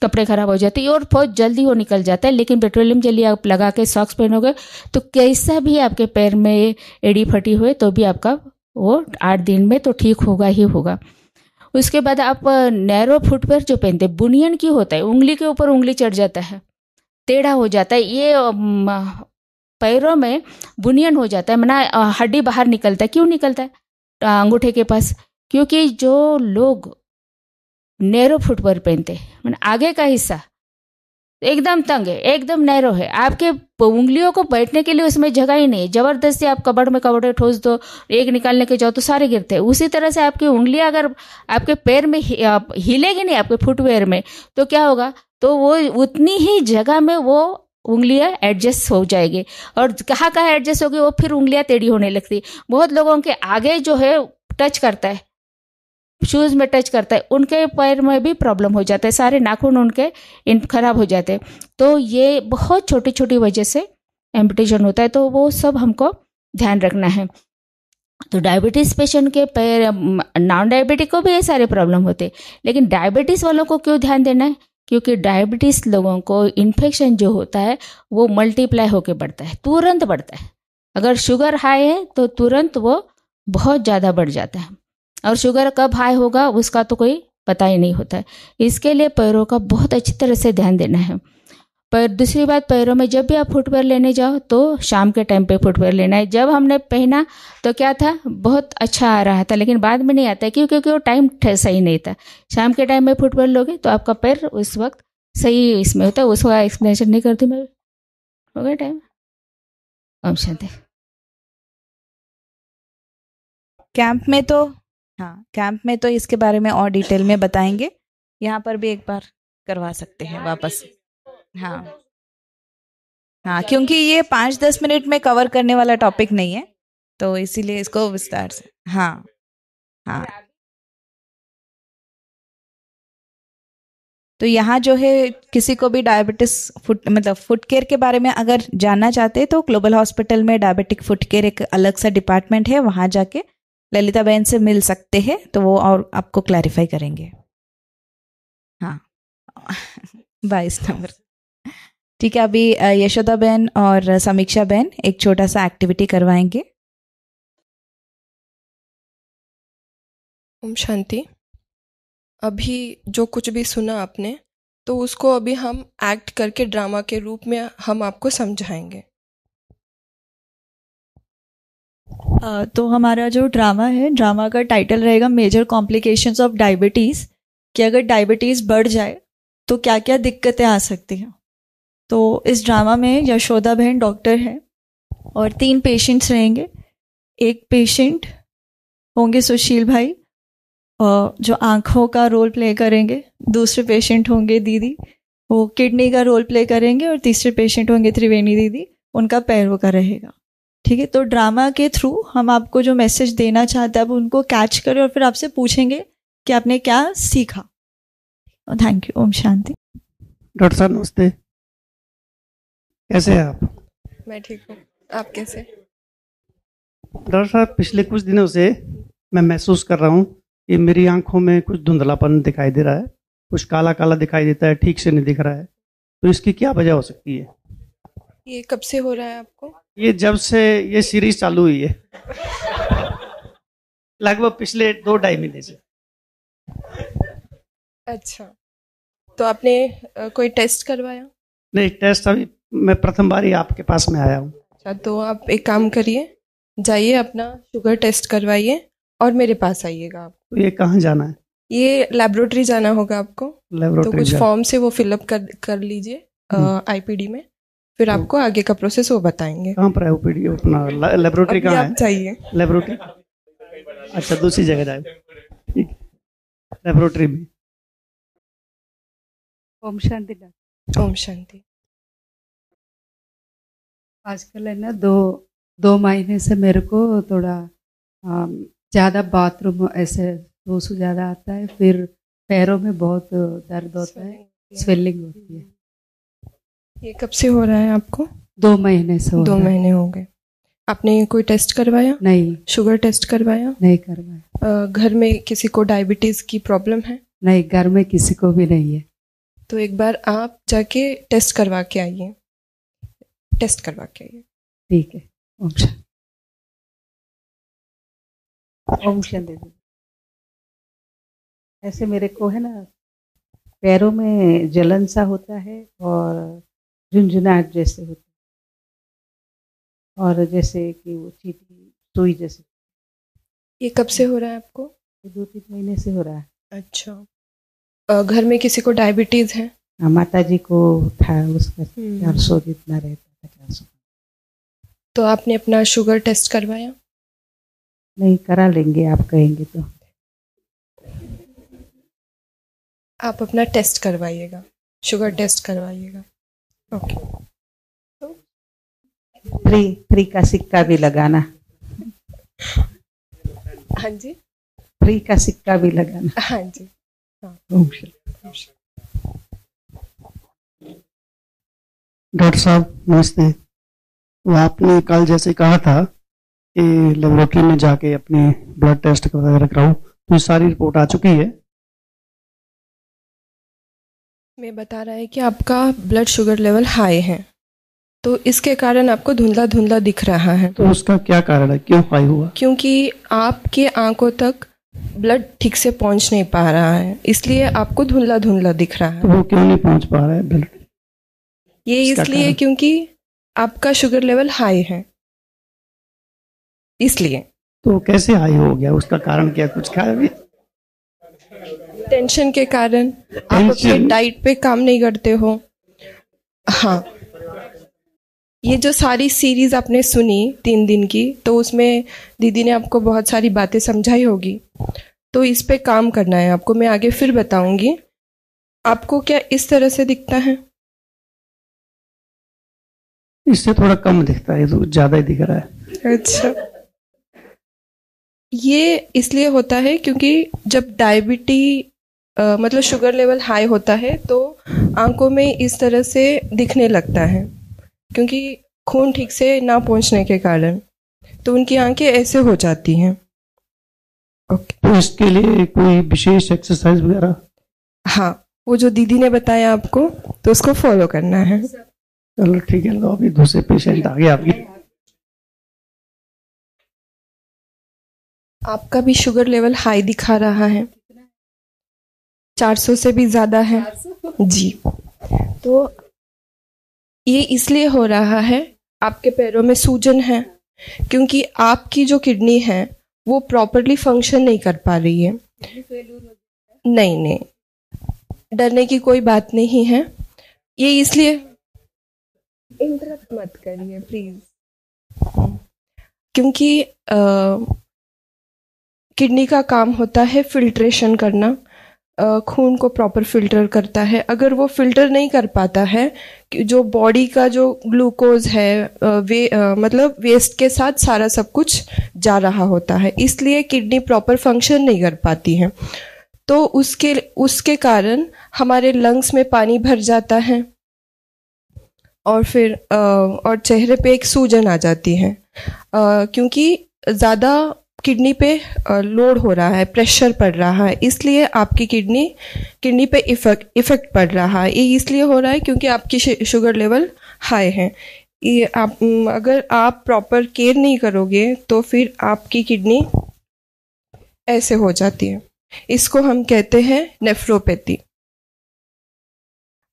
कपड़े ख़राब हो जाते हैं और बहुत जल्दी वो निकल जाता है लेकिन पेट्रोलियम जल्दी आप लगा के सॉक्स पहनोगे तो कैसा भी आपके पैर में एड़ी फटी हुए तो भी आपका वो आठ दिन में तो ठीक होगा ही होगा उसके बाद आप नैरो फुटवेयर जो पहनते बुनियन की होता है उंगली के ऊपर उंगली चढ़ जाता है टेढ़ा हो जाता है ये पैरों में बुनियन हो जाता है मना हड्डी बाहर निकलता है क्यों निकलता है अंगूठे के पास क्योंकि जो लोग नैरो फुटवेयर पहनते हैं मैंने आगे का हिस्सा एकदम तंग है एकदम नैरो है आपके उंगलियों को बैठने के लिए उसमें जगह ही नहीं है जबरदस्ती आप कबड़ में कबड़े ठोस दो एक निकालने के जाओ तो सारे गिरते हैं उसी तरह से आपकी उंगलियां अगर आपके पैर में आप, हिलेगी नहीं आपके फुटवेयर में तो क्या होगा तो वो उतनी ही जगह में वो उंगलियां एडजस्ट हो जाएगी और कहाँ कहाँ एडजस्ट होगी वो फिर उंगलियां टेढ़ी होने लगती बहुत लोगों के आगे जो है टच करता है शूज़ में टच करता है उनके पैर में भी प्रॉब्लम हो जाता है सारे नाखून उनके इन खराब हो जाते हैं तो ये बहुत छोटी छोटी वजह से एम्पिटेशन होता है तो वो सब हमको ध्यान रखना है तो डायबिटीज़ पेशेंट के पैर नॉन डायबिटिक को भी ये सारे प्रॉब्लम होते हैं लेकिन डायबिटीज़ वालों को क्यों ध्यान देना है क्योंकि डायबिटीज़ लोगों को इन्फेक्शन जो होता है वो मल्टीप्लाई होकर बढ़ता है तुरंत बढ़ता है अगर शुगर हाई है तो तुरंत वो बहुत ज़्यादा बढ़ जाता है और शुगर कब हाई होगा उसका तो कोई पता ही नहीं होता है इसके लिए पैरों का बहुत अच्छी तरह से ध्यान देना है पर दूसरी बात पैरों में जब भी आप फुटवेयर लेने जाओ तो शाम के टाइम पे फुटवेयर लेना है जब हमने पहना तो क्या था बहुत अच्छा आ रहा था लेकिन बाद में नहीं आता क्यों क्योंकि वो टाइम सही नहीं था शाम के टाइम में फुटवेयर लोगे तो आपका पैर उस वक्त सही इसमें होता है उसका एक्सप्लेनेशन नहीं करती मैं हो गया टाइम ऑप्शन थे कैंप में तो हाँ कैंप में तो इसके बारे में और डिटेल में बताएंगे यहाँ पर भी एक बार करवा सकते हैं वापस हाँ हाँ क्योंकि ये पाँच दस मिनट में कवर करने वाला टॉपिक नहीं है तो इसीलिए इसको विस्तार से हाँ हाँ तो यहाँ जो है किसी को भी डायबिटिस फुट मतलब फुट केयर के बारे में अगर जानना चाहते हैं तो ग्लोबल हॉस्पिटल में डायबिटिक फुट केयर एक अलग सा डिपार्टमेंट है वहाँ जाके ललिता बहन से मिल सकते हैं तो वो और आपको क्लैरिफाई करेंगे हाँ बाईस नंबर ठीक है अभी यशोदा बहन और समीक्षा बहन एक छोटा सा एक्टिविटी करवाएंगे ओम शांति अभी जो कुछ भी सुना आपने तो उसको अभी हम एक्ट करके ड्रामा के रूप में हम आपको समझाएंगे तो हमारा जो ड्रामा है ड्रामा का टाइटल रहेगा मेजर कॉम्प्लिकेशंस ऑफ डायबिटीज़ कि अगर डायबिटीज़ बढ़ जाए तो क्या क्या दिक्कतें आ सकती हैं तो इस ड्रामा में यशोदा बहन डॉक्टर है और तीन पेशेंट्स रहेंगे एक पेशेंट होंगे सुशील भाई जो आँखों का रोल प्ले करेंगे दूसरे पेशेंट होंगे दीदी वो किडनी का रोल प्ले करेंगे और तीसरे पेशेंट होंगे त्रिवेणी दीदी उनका पैरों का रहेगा ठीक है तो ड्रामा के थ्रू हम आपको जो मैसेज देना चाहते हैं आप उनको कैच करें और फिर आपसे पूछेंगे कि आपने क्या सीखा thank you Om Shanti doctor साहब नमस्ते कैसे हैं आप मैं ठीक हूँ आप कैसे डॉक्टर साहब पिछले कुछ दिनों से मैं महसूस कर रहा हूँ कि मेरी आंखों में कुछ धुंधलापन दिखाई दे रहा है कुछ काला काला दिखाई देता है ठीक से नहीं दिख रहा है तो इसकी क्या वजह हो सकती है ये कब से हो रहा है आपको ये जब से ये सीरीज चालू हुई है लगभग पिछले दो ढाई महीने से अच्छा तो आपने कोई टेस्ट करवाया नहीं टेस्ट अभी मैं प्रथम बार ही आपके पास में आया हूँ अच्छा तो आप एक काम करिए जाइए अपना शुगर टेस्ट करवाइए और मेरे पास आइएगा आप तो ये कहाँ जाना है ये लेबोरेटरी जाना होगा आपको तो कुछ फॉर्म से वो फिलअप कर कर लीजिए आईपीडी हम्म। में फिर तो आपको आगे का प्रोसेस वो बताएंगे कहाँ पर है ओपीडी अपना लेबोरेटरी कहाँ है चाहिए लेबोरेटरी अच्छा दूसरी जगह जाए लेबोरेटरी में ओम शांति ओम शांति आजकल है ना दो दो महीने से मेरे को थोड़ा ज़्यादा बाथरूम ऐसे दो सौ ज़्यादा आता है फिर पैरों में बहुत दर्द होता है स्वेलिंग होती है ये कब से हो रहा है आपको दो महीने से हो दो महीने हो गए आपने कोई टेस्ट करवाया नहीं शुगर टेस्ट करवाया नहीं करवाया घर में किसी को डायबिटीज की प्रॉब्लम है नहीं घर में किसी को भी नहीं है तो एक बार आप जाके टेस्ट करवा के आइए टेस्ट करवा के आइए ठीक है ओम शांति ओम शांति ऐसे मेरे को है ना पैरों में जलन सा होता है और झुंझुनाहट जैसे होते और जैसे कि वो चीटी सुई जैसे ये कब से हो रहा है आपको ये दो तीन महीने से हो रहा है अच्छा घर में किसी को डायबिटीज है हाँ, माता जी को था उसका हम्म। चार सौ जितना रहता था चार सौ तो आपने अपना शुगर टेस्ट करवाया नहीं करा लेंगे आप कहेंगे तो आप अपना टेस्ट करवाइएगा शुगर टेस्ट करवाइएगा का सिक्का भी लगाना हाँ जी का सिक्का भी लगाना हाँ जी oh, डॉक्टर साहब नमस्ते वो आपने कल जैसे कहा था कि लेबोरेटरी में जाके अपने ब्लड टेस्ट वगैरह कराऊं तो सारी रिपोर्ट आ चुकी है में बता रहा है कि आपका ब्लड शुगर लेवल हाई है तो इसके कारण आपको धुंधला धुंधला दिख रहा है तो उसका क्या कारण है क्यों हाई हुआ क्योंकि आपके आंखों तक ब्लड ठीक से पहुंच नहीं पा रहा है इसलिए आपको धुंधला धुंधला दिख रहा है तो वो क्यों नहीं पहुंच पा रहा है ब्लड ये इसलिए क्योंकि आपका शुगर लेवल हाई है इसलिए तो कैसे हाई हो गया उसका कारण क्या कुछ खाया टेंशन के कारण आप अपनी डाइट पे काम नहीं करते हो हाँ ये जो सारी सीरीज आपने सुनी तीन दिन की तो उसमें दीदी ने आपको बहुत सारी बातें समझाई होगी तो इस पे काम करना है आपको मैं आगे फिर बताऊंगी आपको क्या इस तरह से दिखता है इससे थोड़ा कम दिखता है तो ज्यादा ही दिख रहा है अच्छा ये इसलिए होता है क्योंकि जब डायबिटी मतलब शुगर लेवल हाई होता है तो आंखों में इस तरह से दिखने लगता है क्योंकि खून ठीक से ना पहुंचने के कारण तो उनकी आंखें ऐसे हो जाती हैं ओके okay. तो इसके लिए कोई विशेष एक्सरसाइज वगैरह हाँ वो जो दीदी ने बताया आपको तो उसको फॉलो करना है चलो ठीक है तो अभी दूसरे पेशेंट आ गए आपकी आपका भी शुगर लेवल हाई दिखा रहा है चार सौ से भी ज़्यादा है जी तो ये इसलिए हो रहा है आपके पैरों में सूजन है क्योंकि आपकी जो किडनी है वो प्रॉपरली फंक्शन नहीं कर पा रही है नहीं नहीं डरने की कोई बात नहीं है ये इसलिए इंटरप्ट मत करिए प्लीज़ क्योंकि किडनी का काम होता है फिल्ट्रेशन करना खून को प्रॉपर फिल्टर करता है अगर वो फिल्टर नहीं कर पाता है जो बॉडी का जो ग्लूकोज है वे मतलब वेस्ट के साथ सारा सब कुछ जा रहा होता है इसलिए किडनी प्रॉपर फंक्शन नहीं कर पाती है तो उसके उसके कारण हमारे लंग्स में पानी भर जाता है और फिर और चेहरे पे एक सूजन आ जाती है क्योंकि ज़्यादा किडनी पे लोड हो रहा है प्रेशर पड़ रहा है इसलिए आपकी किडनी किडनी पे इफेक्ट इफेक्ट पड़ रहा है ये इसलिए हो रहा है क्योंकि आपकी शुगर लेवल हाई है ये आप अगर आप प्रॉपर केयर नहीं करोगे तो फिर आपकी किडनी ऐसे हो जाती है इसको हम कहते हैं नेफ्रोपैथी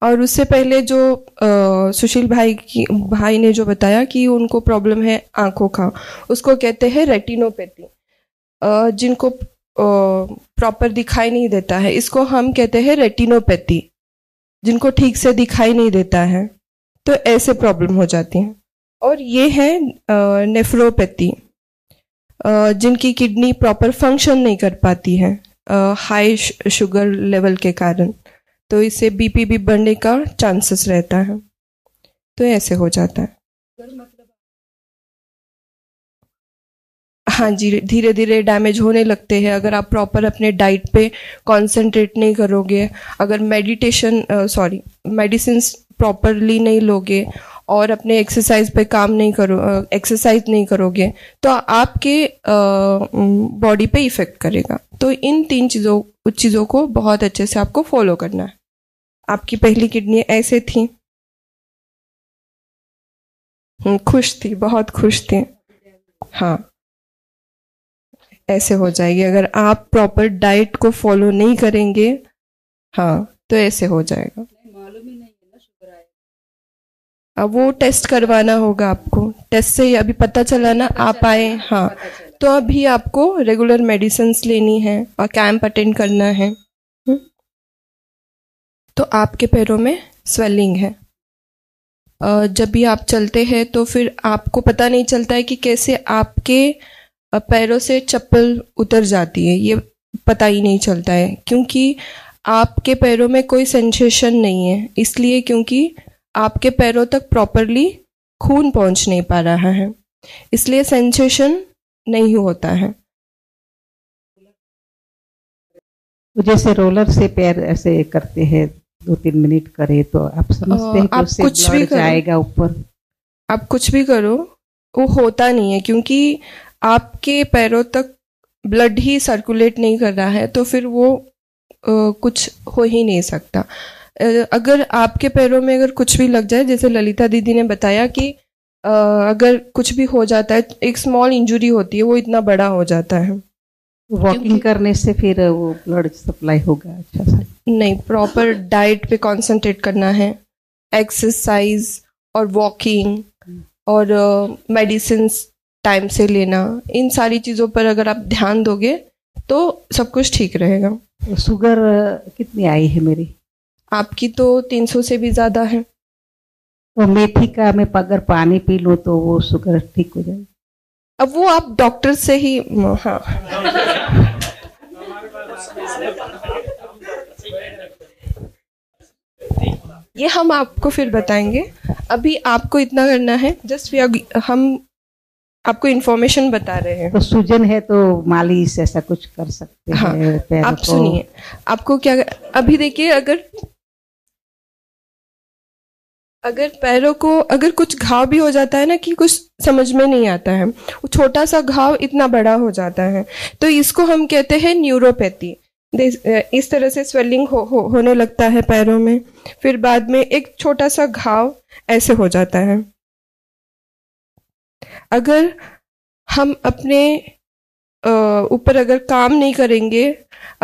और उससे पहले जो आ, सुशील भाई की भाई ने जो बताया कि उनको प्रॉब्लम है आंखों का उसको कहते हैं रेटिनोपैथी जिनको प्रॉपर दिखाई नहीं देता है इसको हम कहते हैं रेटिनोपैथी जिनको ठीक से दिखाई नहीं देता है तो ऐसे प्रॉब्लम हो जाती हैं और ये है नेफ्रोपैथी जिनकी किडनी प्रॉपर फंक्शन नहीं कर पाती है हाई शुगर लेवल के कारण तो इससे बीपी भी बढ़ने का चांसेस रहता है तो ऐसे हो जाता है मतलब हाँ जी धीरे धीरे डैमेज होने लगते हैं अगर आप प्रॉपर अपने डाइट पे कंसंट्रेट नहीं करोगे अगर मेडिटेशन सॉरी मेडिसिन प्रॉपरली नहीं लोगे और अपने एक्सरसाइज पे काम नहीं करो एक्सरसाइज नहीं करोगे तो आपके बॉडी पे इफेक्ट करेगा तो इन तीन चीज़ों चीज़ों को बहुत अच्छे से आपको फॉलो करना है आपकी पहली किडनी ऐसे थी हम्म, खुश थी बहुत खुश थी हाँ ऐसे हो जाएगी अगर आप प्रॉपर डाइट को फॉलो नहीं करेंगे हाँ तो ऐसे हो जाएगा अब वो टेस्ट करवाना होगा आपको टेस्ट से ही अभी पता चला ना आप आए हाँ तो अभी आपको रेगुलर मेडिसिन लेनी है और कैंप अटेंड करना है हम्म। तो आपके पैरों में स्वेलिंग है जब भी आप चलते हैं तो फिर आपको पता नहीं चलता है कि कैसे आपके पैरों से चप्पल उतर जाती है ये पता ही नहीं चलता है क्योंकि आपके पैरों में कोई सेंसेशन नहीं है इसलिए क्योंकि आपके पैरों तक प्रॉपरली खून पहुंच नहीं पा रहा है इसलिए सेंसेशन नहीं होता है तो जैसे रोलर से पैर ऐसे करते हैं दो तीन मिनट करे तो आप समझते हैं आप कुछ भी जाएगा ऊपर आप कुछ भी करो वो होता नहीं है क्योंकि आपके पैरों तक ब्लड ही सर्कुलेट नहीं कर रहा है तो फिर वो आ, कुछ हो ही नहीं सकता अगर आपके पैरों में अगर कुछ भी लग जाए जैसे ललिता दीदी ने बताया कि अगर कुछ भी हो जाता है एक स्मॉल इंजुरी होती है वो इतना बड़ा हो जाता है वॉकिंग करने से फिर वो ब्लड सप्लाई होगा अच्छा सा नहीं प्रॉपर डाइट पे कंसंट्रेट करना है एक्सरसाइज और वॉकिंग और मेडिसिन uh, टाइम से लेना इन सारी चीज़ों पर अगर आप ध्यान दोगे तो सब कुछ ठीक रहेगा शुगर uh, कितनी आई है मेरी आपकी तो 300 से भी ज़्यादा है तो मेथी का मैं अगर पानी पी लूँ तो वो शुगर ठीक हो जाए अब वो आप डॉक्टर से ही हाँ ये हम आपको फिर बताएंगे अभी आपको इतना करना है जस्ट वी हम आपको इन्फॉर्मेशन बता रहे हैं तो सूजन है तो मालिश ऐसा कुछ कर सकते हाँ, हैं आप सुनिए आपको क्या अभी देखिए अगर अगर पैरों को अगर कुछ घाव भी हो जाता है ना कि कुछ समझ में नहीं आता है वो छोटा सा घाव इतना बड़ा हो जाता है तो इसको हम कहते हैं न्यूरोपैथी इस तरह से स्वेलिंग हो, हो, होने लगता है पैरों में फिर बाद में एक छोटा सा घाव ऐसे हो जाता है अगर हम अपने ऊपर अगर काम नहीं करेंगे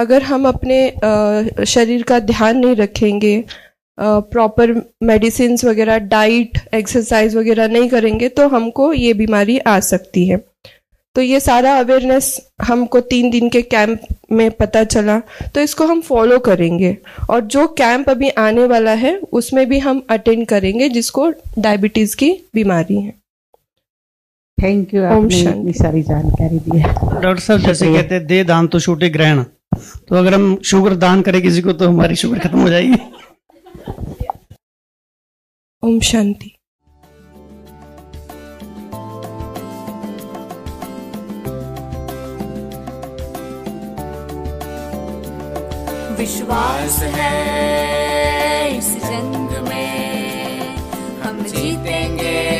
अगर हम अपने शरीर का ध्यान नहीं रखेंगे प्रॉपर मेडिसिन वगैरह डाइट एक्सरसाइज वगैरह नहीं करेंगे तो हमको ये बीमारी आ सकती है तो ये सारा अवेयरनेस हमको तीन दिन के कैंप में पता चला तो इसको हम फॉलो करेंगे और जो कैंप अभी आने वाला है उसमें भी हम अटेंड करेंगे जिसको डायबिटीज़ की बीमारी है थैंक यू आपने इतनी सारी जानकारी दी है डॉक्टर साहब जैसे कहते हैं दे दान तो छोटे ग्रहण तो अगर हम शुगर दान करें किसी को तो हमारी शुगर खत्म हो जाएगी ओम शांति विश्वास है इस जंग में हम जीतेंगे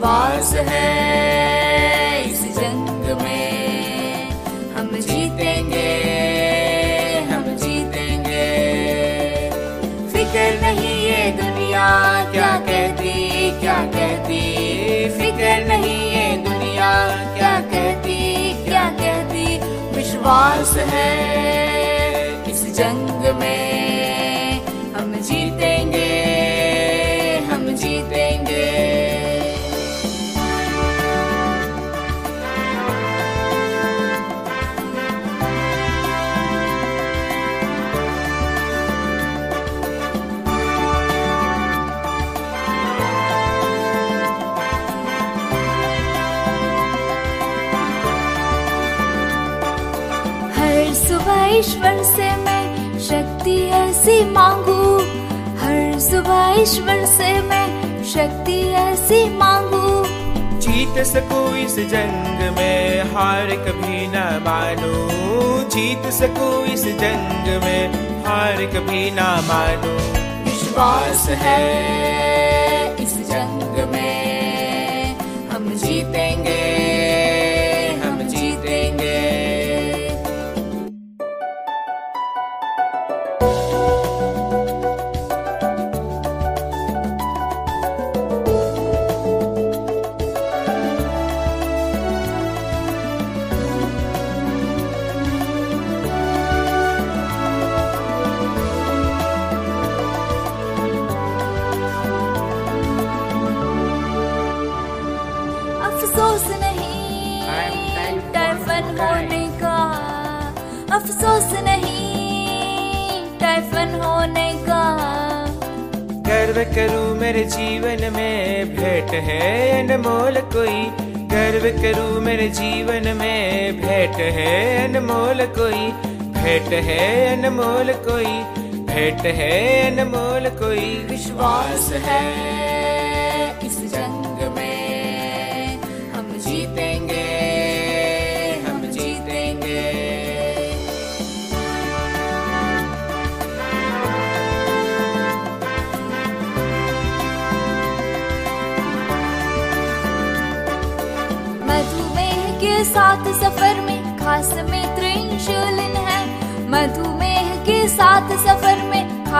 विश्वास है इस जंग में हम जीतेंगे हम जीतेंगे फिक्र नहीं ये दुनिया क्या कहती क्या कहती फिक्र नहीं ये दुनिया क्या कहती क्या कहती विश्वास है इस जंग में ईश्वर से मैं शक्ति ऐसी मांगू हर सुबह ईश्वर से मैं शक्ति ऐसी मांगू जीत सकूं इस जंग में हार कभी न मानू जीत सकू इस जंग में हार कभी न मानू विश्वास है इस जंग में अनमोल कोई भेंट है अनमोल कोई भेंट है अनमोल कोई विश्वास है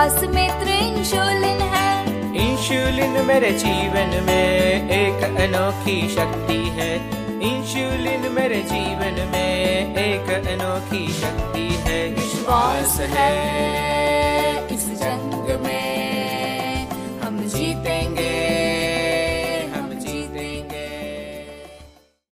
पास मित्र इंशुलिन है इंशुलिन मेरे जीवन में एक अनोखी शक्ति है इंशुलिन मेरे जीवन में एक अनोखी शक्ति है विश्वास है